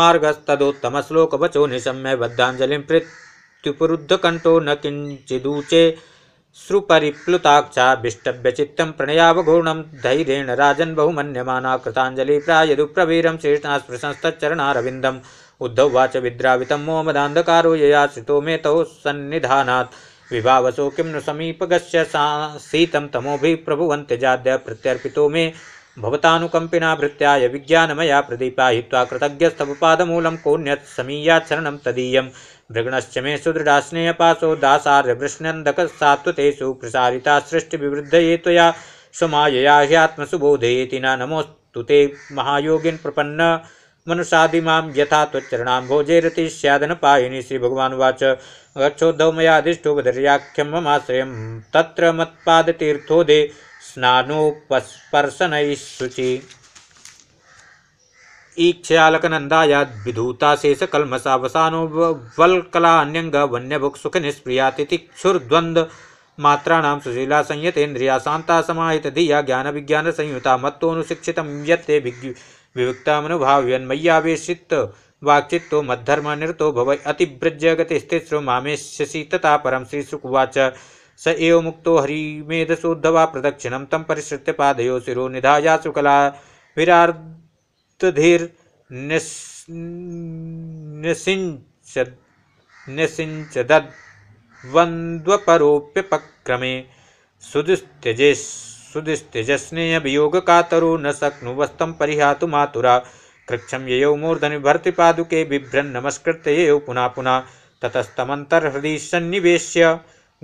मार्गस्तदोत्तमश्लोकवचो निशम्य बद्धाञ्जलिं पृत्युपुरुद्धकण्ठो न किंचिदूचे श्रुपरिप्लुताक्षाभिष्टव्यचित्तं प्रणयावघूर्णं धैर्येण राजन् बहुमन्यमाना कृताञ्जलिप्रायदुप्रवीरं श्रीकृष्णास्पृशंस्तच्चरणारविन्दम् उद्धववाच विद्रावितं मोमदान्धकारो यया श्रितो मेतौ सन्निधानात् विभावसो किं नु समीपगस्य सा सीतं तमोभिः प्रभुवन्त्यजाद्य प्रत्यर्पितो मे भवतानुकम्पिनाभृत्याय विज्ञानमया प्रदीपायित्वा कृतज्ञस्तव पादमूलं कोऽन्यत् समीयाच्छरणं तदीयम् भृगणश्च मे सुदृढास्नेह पासो दासार्यकृष्णन्दक सात्वतेषु प्रसारिता सृष्टिविवृद्धये त्वया स्वमायया ह्यात्मसुबोधयेति न नमोस्तु ते महायोगिन प्रपन्न मनुषादिमां यथा त्वच्चरणां भोजेरति स्यादनपायिनि श्रीभगवानुवाच गच्छोद्धौ मयाधिष्ठोपधर्याख्यं ममाश्रयं तत्र मत्पादतीर्थोदे स्नानोपस्पर्शनैः शुचि ईक्षयालकनन्दायाद्विधूताशेषकल्मषावसानो वल्कलान्यङ्ग वन्यभुक् सुखनिष्प्रिया तितिक्षुर्द्वन्द्वमात्राणां सुशीला संयतेन्द्रिया शान्ता समाहितधिया ज्ञानविज्ञानसंयुता मत्तोऽनुशिक्षितं यत्ते विविक्तामनुभाव्यन्मय्यावेशित् वाक्चित्तो निरतो भव अतिभ्रज्य गतिस्तिस्रो मामेष्यसि तथा श्री सुकुवाच स एव मुक्तो हरिमेधशोद्धवा प्रदक्षिणं तं परिसृत्य पादयो शिरो निधाया सुकला युक्तधीर निसिञ्चद निसिञ्चदद्वन्द्वपरोऽप्यपक्रमे सुदिस्त्यजेस् कातरो न शक्नुवस्तं परिहातु मातुरा कृक्षम कृक्षं ययौ भर्ति पादुके बिभ्रन्नमस्कृत्य ययौ पुनः पुनः ततस्तमन्तर्हृदि सन्निवेश्य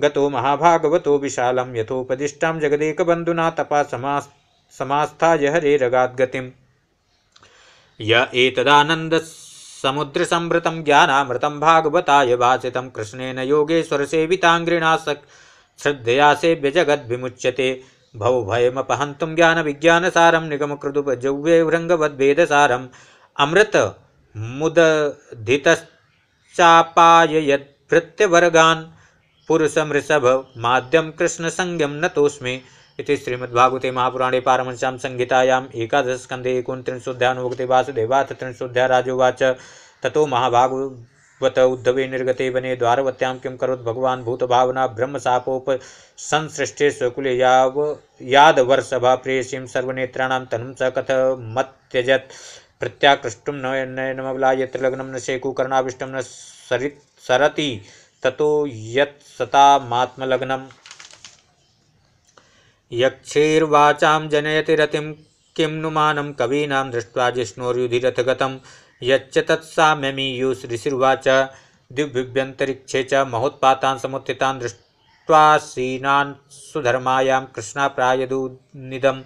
गतो महाभागवतो विशालं यथोपदिष्टां जगदेकबन्धुना तपा समास् समास्थाय हरेरगाद्गतिम् य एतदानन्दसमुद्रसंवृतं ज्ञानामृतं भागवताय भासितं कृष्णेन योगेश्वरसेविताङ्घ्रिणा सक श्रद्धया सेव्यजगद्विमुच्यते भवभयमपहन्तुं ज्ञानविज्ञानसारं निगमकृदुपजव्येभृङ्गवद्भेदसारम् कृष्ण पुरुषमृषभमाद्यं न तोस्में इति श्रीमद्भागवते महापुराणे पारमश्यां संहितायाम् एकादशस्कन्धे एकोनत्रिंशोऽध्यायानुवगते वासुदेवाथ त्रिंशोऽध्यायराजोवाच ततो महाभागवत उद्धवे निर्गते वने द्वारवत्यां किं करोत् भगवान् भूतभावना ब्रह्मशापोपसंसृष्टे स्वकुले याव यादवर्षभा प्रेयसीं सर्वनेत्राणां तनुं स कथमत्यजत् प्रत्याकृष्टुं न नयनमबला यत्र लग्नं न शेकुकर्णाविष्टं न सरि सरति ततो यत्सतामात्मलग्नम् यक्षीर्वाचां जनयति रतिम किम नुमानं कवीना दृष्ट्वा जिष्णोर्युधिरथगतं यच्च तत्साम्यमीयुस् ऋषिर्वाच दिव्युभ्यन्तरिक्षे च महोत्पातान् समुत्थिता दृष्ट्वा सीना सुधर्मायां कृष्णाप्रायदुनिदम्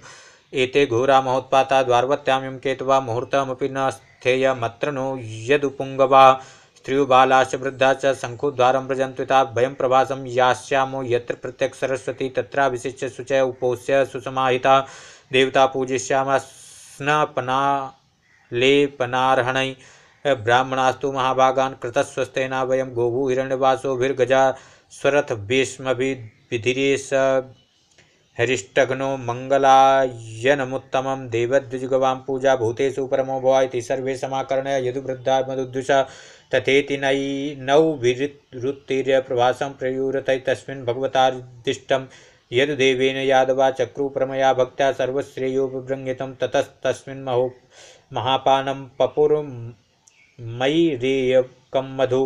एते घोरा महोत्पाता द्वार्वत्यां केतवा मुहूर्तमी न स्थेयमत्र नो यदुपुंगवा स्त्रियुबालाश्च वृद्धाश्च शङ्कुद्वारं व्रजन्त्विता भयं प्रभासं यास्यामो यत्र प्रत्यक् सरस्वती तत्राभिशिष्य शुचय उपोष्य सुसमाहिता देवता पूजिष्यामः स्नपनालेपनार्हणै ब्राह्मणास्तु महाभागान कृतस्वस्थना वयम गोभू हिरण्यवासोभिर्गजा स्वरथ भीष्मभिधिरे स हरिष्टघ्नो मंगलायनमुत्तम देवद्विजुगवां पूजा भूतेषु परमो भव इति सर्वे समाकरणय यदुवृद्धा मदुद्विषा तथेति नै नौ विरुत्तीर्य प्रभासं प्रयुरतै तस्मिन् भगवतादिष्टं यदुदेवेन यादवा चक्रुप्रमया भक्त्या सर्वश्रेयोपभृङ्गितं ततस्तस्मिन् महो महापानं पपुर्मयिरेयकं मधु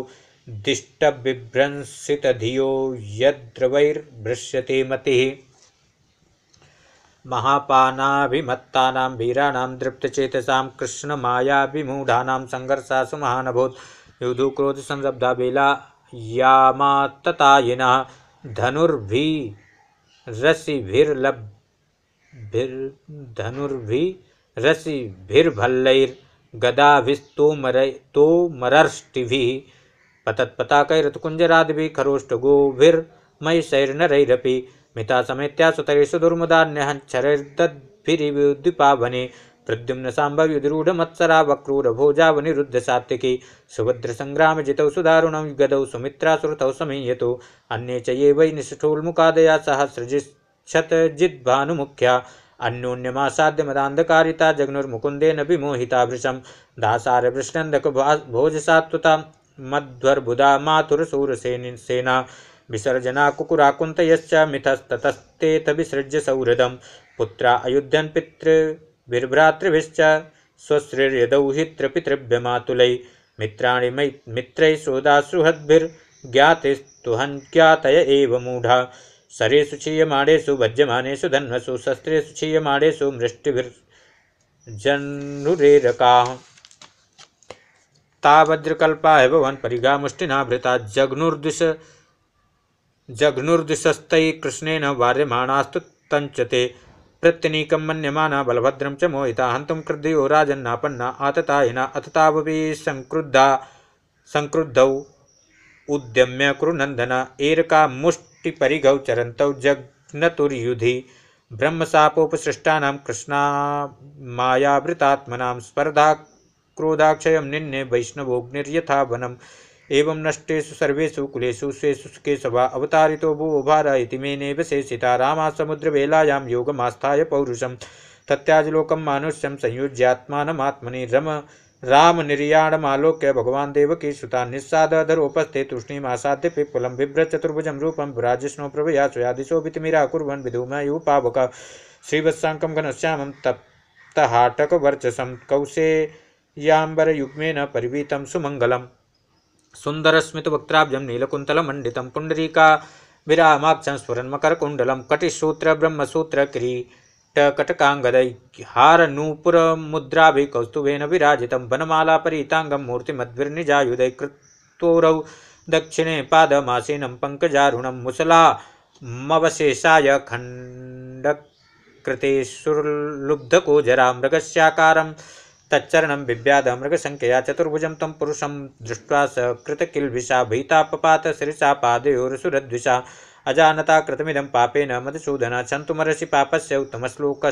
दिष्टबिभ्रंसितधियो यद्रवैर्भृश्यते मतिः महापानाभिमत्तानां भीराणां दृप्तचेतसां कृष्णमायाभिमूढानां सङ्घर्षासु महानभूत् युधुक्रोधसंरब्धा बेलायामात्ततायिनः धनुर्भि रसिभिर्लब्भिर्धनुर्भि रसिभिर्भल्लैर्गदाभिस्तोमरै तोमरर्ष्टिभिः पतत्पताकैरतकुञ्जरादिभिः खरोष्टगोभिर्मयिशैर्नरैरपि मिता समेत्या सुतरेषु दुर्मुदान्यहञ्चरैर्दद्भिरिद्विपाभने प्रद्युम्न साम्भव्युधिरूढमत्सरा वक्रूरभोजावनिरुद्ध सुभद्र संग्राम जितौ सुदारुणं युगदौ सुमित्रासुतौ समीयतु अन्ये च ये वै निष्ठूल्मुकादया सह सृजिच्छतजिद्भानुमुख्या अन्योन्यमासाद्य मदान्धकारिता जग्नुर्मुकुन्देन विमोहिता भृशं दासारवृष्णन्दकभोजसात्वता मध्वर्बुधा माथुरसूरसेना विसर्जना कुकुराकुंत मिथस्ततस्तेऽथ विसृज्य सौहृदं पुत्र अयुध्यन पितृभिर्भ्रातृभिश्च स्वश्रीर्यदौ हि त्रिपितृभ्यमातुलै मित्राणि मै मित्रैः सोदासुहद्भिर्ज्ञातिस्तुहन्ख्यातय एव मूढा सरेषु क्षीयमाणेषु भज्यमानेषु धन्वसु शस्त्रेषु क्षीयमाणेषु मृष्टिभिर्जन्नुरेरकाः तावज्रकल्पाः भवन् परिगा मुष्टिना भृता जघ्नुर्दिश जघ्नुर्दिशस्त कृष्णन वार्यमाणास्तु तंचते प्रत्यनीक मनम बलभद्रम च मोहिता हंत कृद्धयो राजन्नापन्ना आततायिना अततावपि सङ्क्रुद्धा संक्रुद्ध उद्यम्य कुरुनन्दन एरकामुष्टिपरिघौ चरन्तौ जघ्नतुर्युधि ब्रह्मशापोपसृष्टानां कृष्णा मायावृतात्मनां स्पर्धा क्रोधाक्षयं निन्ने वैष्णवोऽग्निर्यथा वनम एवं नष्टेशु सर्वेशु कुलेशु शेषु केशवा अवतारितो भूभार इति मेने विशेषिता रामा समुद्रवेलायां योगमास्थाय पौरुषम तत्याजलोकं मानुष्यं संयुज्यात्मानमात्मनि रम राम निर्याणमालोक्य भगवान् देवकीसुता निस्सादधरोपस्थे तूष्णीमासाद्य पिप्पुलं बिभ्रचतुर्भुजं रूपं राजस्नो प्रभया सुयादिशो वितिमिरा कुर्वन् विधूमयुपावक श्रीवत्साङ्कं घनश्यामं तप्तहाटकवर्चसं कौशेयाम्बरयुग्मेन परिवीतं सुमंगलम मंडित नूपुर मुद्रा भी विरामाक्षं विराजित कटिसूत्रब्रह्मसूत्रकिरीटकटकाङ्गदैहारनूपुरमुद्राभिकौस्तुभेन विराजितं मूर्ति मूर्तिमद्भिर्निजायुधै कृत्तोरौ दक्षिणे पादमासीनं पङ्कजारुणं मुसलामवशेषाय खण्डकृते सुर्लुब्धकोजरा मृगस्याकारं तच्चरणं बिभ्यादमृगशङ्कया चतुर्भुजं तं पुरुषं दृष्ट्वा स कृतकिल्भिषा भीतापपात शिरसा पादयोरसुरद्विषा अजानता कृतमिदं पापेन मधुसूदन क्षन्तुमर्हसि पापस्य उत्तमश्लोक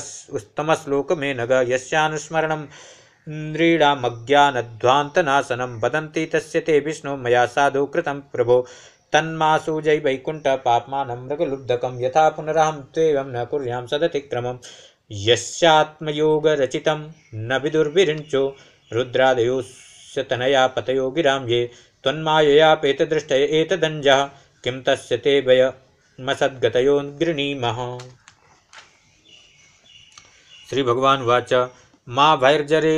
उत्तमश्लोकमे नग यस्यानुस्मरणं इन्द्रीडामज्ञानध्वान्तनाशनं वदन्ति तस्य ते विष्णो मया साधु कृतं प्रभो तन्मासूजै वैकुण्ठपाप्मानं मृगलुब्धकं यथा पुनराहं त्वेवं न कुर्यां सदतिक्रमम् रचित न विदुर्विरिञ्चो रुद्रादयोस्य तनया पतयो गिरां ये त्वन्माययापेतदृष्टय एतदञ्जः किं तस्य ते वयमसद्गतयो गृणी श्री भगवान वाच माँ भैर्जरे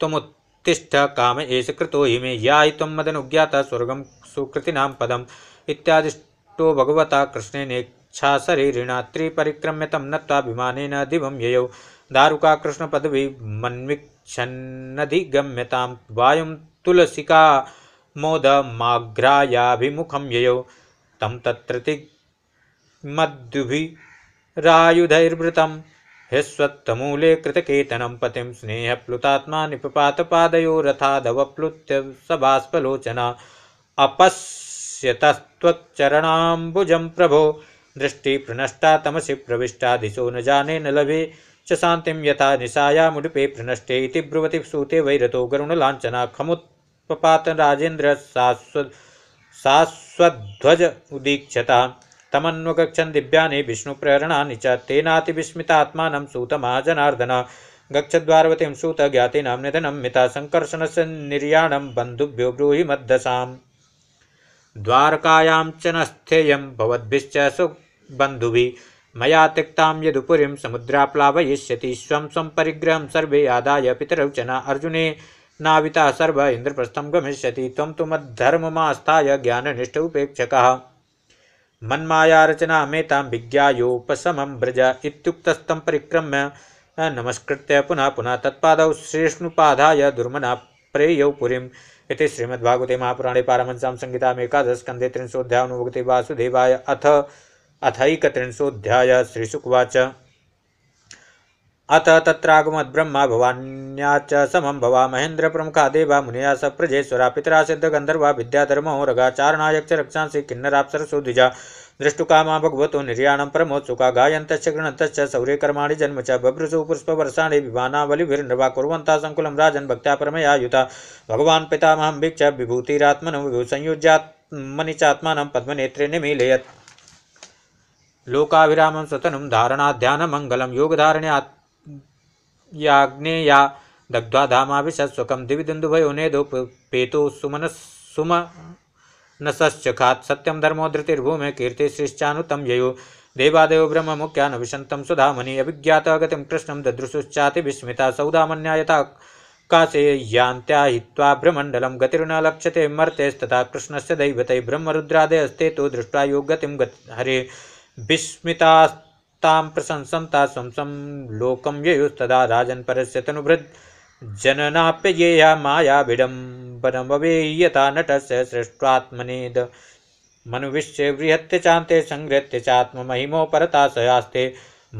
तमुत्तिष्ठ काम एष कृतो हि मे या त्वं मदनुज्ञाता स्वर्गं सुकृतीनां पदम् इत्यादिष्टो भगवता कृष्णने अच्छा शरीरिणा त्रिपरिक्रम्य तम नत्वाभिमानेन दिवं यय दारुका कृष्ण पदवी मन्विक्षन्नधिगम्यतां वायु तुलसिका मोदमाघ्रायाभिमुखं ययौ तं तत्रति मद्युभिरायुधैर्वृतं ह्यस्वत्तमूले कृतकेतनं पतिं स्नेहप्लुतात्मा निपपातपादयो रथादवप्लुत्य सबाष्पलोचना अपश्यतस्त्वच्चरणाम्बुजं प्रभो दृष्टि प्रनष्टा तमसि प्रविष्टा दिशो न जाने न लभे च शान्तिं यथा निशाया मुडुपे प्रनष्टे इति ब्रुवति सूते वैरतो लाछना खमुत्पात राजेन्द्र शाश्वध्वज उदीक्षता तमन्वगछन् दिव्यानि प्रेरणा च सूतमा सूतमहाजनार्दन गच्छद्वारवतीं सूत ज्ञातीनां निधनं मिता सङ्कर्षणस्य निर्याणं बन्धुभ्यो ब्रूहि मद्दशाम् द्वारकायां च न स्थेयं भवद्भिश्च सु बंधु मैया त्यक्तां यदुपुरीं समुद्राप्लावयिष्यति स्व स्वं सर्वे आदा पितरौ च अर्जुने नाविता सर्व इंद्रप्रस्थम गमिष्यति त्वं तु मद्धर्ममास्थाय ज्ञाननिष्ठोपेक्षकः मन्मायारचना मेतां विज्ञायोपशमं व्रज इत्युक्तस्तं परिक्रम्य नमस्कृत्य पुनः पुनः तत्पादौ श्रेष्णुपाधाय दुर्मना प्रेयौ पुरी इति श्रीमद्भागवते महापुराणे पारमंसां संहितामेकादशस्कन्धे त्रिंशोऽध्यायानुभूति वासुदेवाय अथ अथकत्रिशोध्याय श्रीसुकवाच अथ तत्रागमद्ब्रह्मा भवान्याच समं भवा प्रमुखा देवा मुनिया सप्रजेश्वरा पितरा सिद्धगन्धर्वा विद्याधर्मोरगा चारणायक्ष रक्षांसि किन्नराप्सरसो द्विजा दृष्टुकामा भगवतो निर्याणं परमोत्सुका गायन्तश्च गृणन्तश्च सौरे कर्माणि जन्म च बभ्रुसु पुष्पवर्षाणि विमानावलिभिर्नवा कुर्वन्ता सङ्कुलं राजन् भक्त्या परमयायुता भगवान् पितामहं वीक्ष विभूतिरात्मनो संयुज्यात्मनि चात्मानं पद्मनेत्रे निमीलयत् लोकाभिराम धारणा ध्यान सतनुं योग धारणे याग्नेया दग्ध्वा दिव्य ने दो पेतु सुमन सुम सुमनसश्चखात् सत्यम धर्मो कीर्ति कीर्तिश्रीश्चानुतं ययो देवादेव ब्रह्म मुख्यान विशन्तं सुधामनि अभिज्ञातः गतिं कृष्णं ददृशुश्चातिविस्मिता सौदामन्या यथा काशे यान्त्याहित्वा भ्रमण्डलं गतिर्न लक्ष्यते मर्तेस्तथा कृष्णस्य दैवतै ब्रह्मरुद्रादयस्ते तु दृष्ट्वा योगतिं गति हरे विस्मितास्तां प्रशंसन्ता स्वंसं लोकं ययुस्तदा राजन् परस्य माया जननाप्यजेया नट से सृष्ट्वात्मनेद मनुविश्य बृहत्य चान्ते चात्म महिमो परता सयास्ते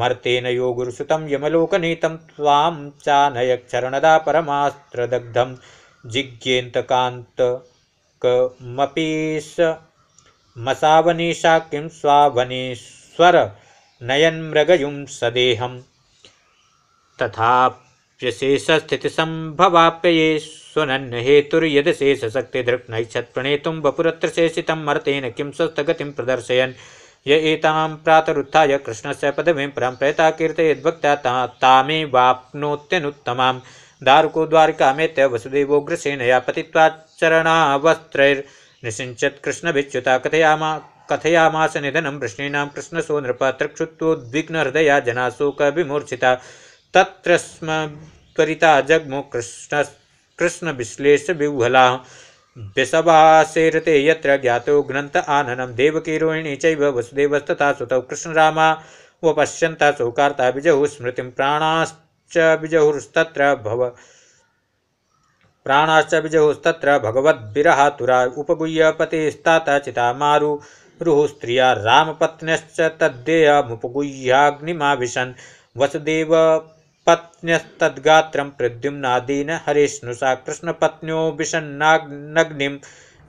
मर्तेन यो गुरुसुतं यमलोकनीतं चा नयक्षरणदा परमास्त्रदग्धम जिज्ञेन्तकान्तकमपि स मसावनी शाक्यम स्वावनेश्वर नयन मृगयुम सदेहम तथा शेष स्थित संभवाप्य सुनन्न हेतुर्यद शेष शक्ति दृक् नैक्षत प्रणेतुम वपुरत्र शेषितम मरतेन किम स्वस्थगतिम प्रदर्शयन य एताम प्रातरुत्थाय कृष्णस्य पदवीं परं प्रयता कीर्तयद्भक्ता ता तामे वाप्नोत्यनुत्तमां दारुको द्वारिकामेत्य वसुदेवोग्रसेनया पतित्वा चरणावस्त्रैर् निषिञ्चत् कृष्णभिच्युता कथयामा कथयामास निधनं वृष्णीनां कृष्णसो नृपत्रक्षुत्वोद्विग्नहृदया जनाः शोकविमूर्छिता तत्र स्म त्वरिता जग्मु कृष्ण कृष्ण कृष्णविश्लेषविह्वलाः व्यसवासेरते यत्र ज्ञातो ग्रन्थ आननम देवकीरोहिणी चैव वसुदेवस्तथा सुतौ कृष्णरामा उपश्यन्ता सौकार्ता विजहुः स्मृतिं प्राणाश्च विजहुस्तत्र भव प्राणाश्च विजहुस्तत्र भगवद्भिरहातुरा उपगुह्य पतिस्तात चिता मारु रुहुस्त्रिया रामपत्न्यश्च तद्देयमुपगुह्याग्निमाविशन् वसुदेव पत्न्यस्तद्गात्रं प्रद्युम्नादीन हरिष्णुषा कृष्णपत्न्यो विशन्नाग्निं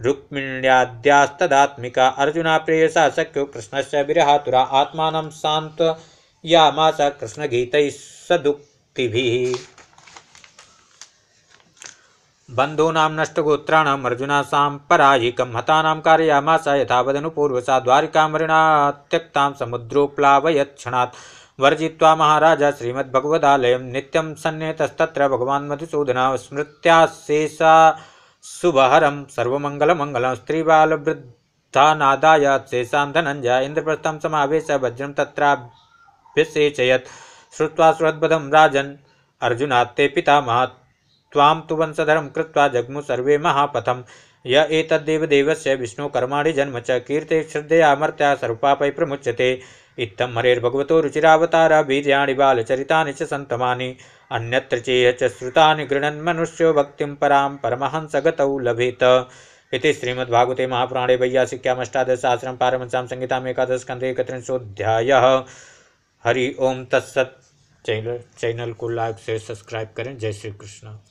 रुक्मिण्याद्यास्तदात्मिका अर्जुना प्रेयसा सख्यो कृष्णस्य विरहातुरा आत्मानं शान्तयामास कृष्णगीतैः सदुक्तिभिः बन्धूनां नष्टगोत्राणाम् अर्जुनासां हता हतानां कारयामास यथावदनुपूर्वसा द्वारिकामरिणा त्यक्तां त्यक्ता क्षणात् वर्जिता महाराज श्रीमद्भगवदालयं नित्यं सन्निहितस्तत्र भगवान् मधुसूदन स्मृत्या शेषा शुभहरं सर्वमङ्गलमङ्गलं स्त्रीबालवृद्धानादाय शेषा धनंजय इंद्रप्रस्थम समावेश वज्रम तत्राभ्यसेचयत् श्रुवा सुहृद्बधं राजन अर्जुना ते महात् ताम तो वंशधरम कृत्वा जग्मु सर्वे महापथम य एतद्देव विष्णुकर्माणि जन्म च कीर्ते श्रद्धया मर्त्या सर्वपापै प्रमुच्यते इत्थम हरेर्भगवतो रुचिरावतार वीर्याणि बालचरितानि च सन्तमानि अन्यत्र चेह च श्रुतानि मनुष्यो भक्तिं परां परमहंसगतौ लभेत इति श्रीमद्भागवते महापुराणे वैयासिक्याम् अष्टादशसहस्रं पारमंसां संहिताम् एकादशस्कन्धे एकत्रिंशोऽध्यायः हरि ओं तत्सत चैनल चैनल को लाइक से सब्सक्राइब करें जय श्री कृष्ण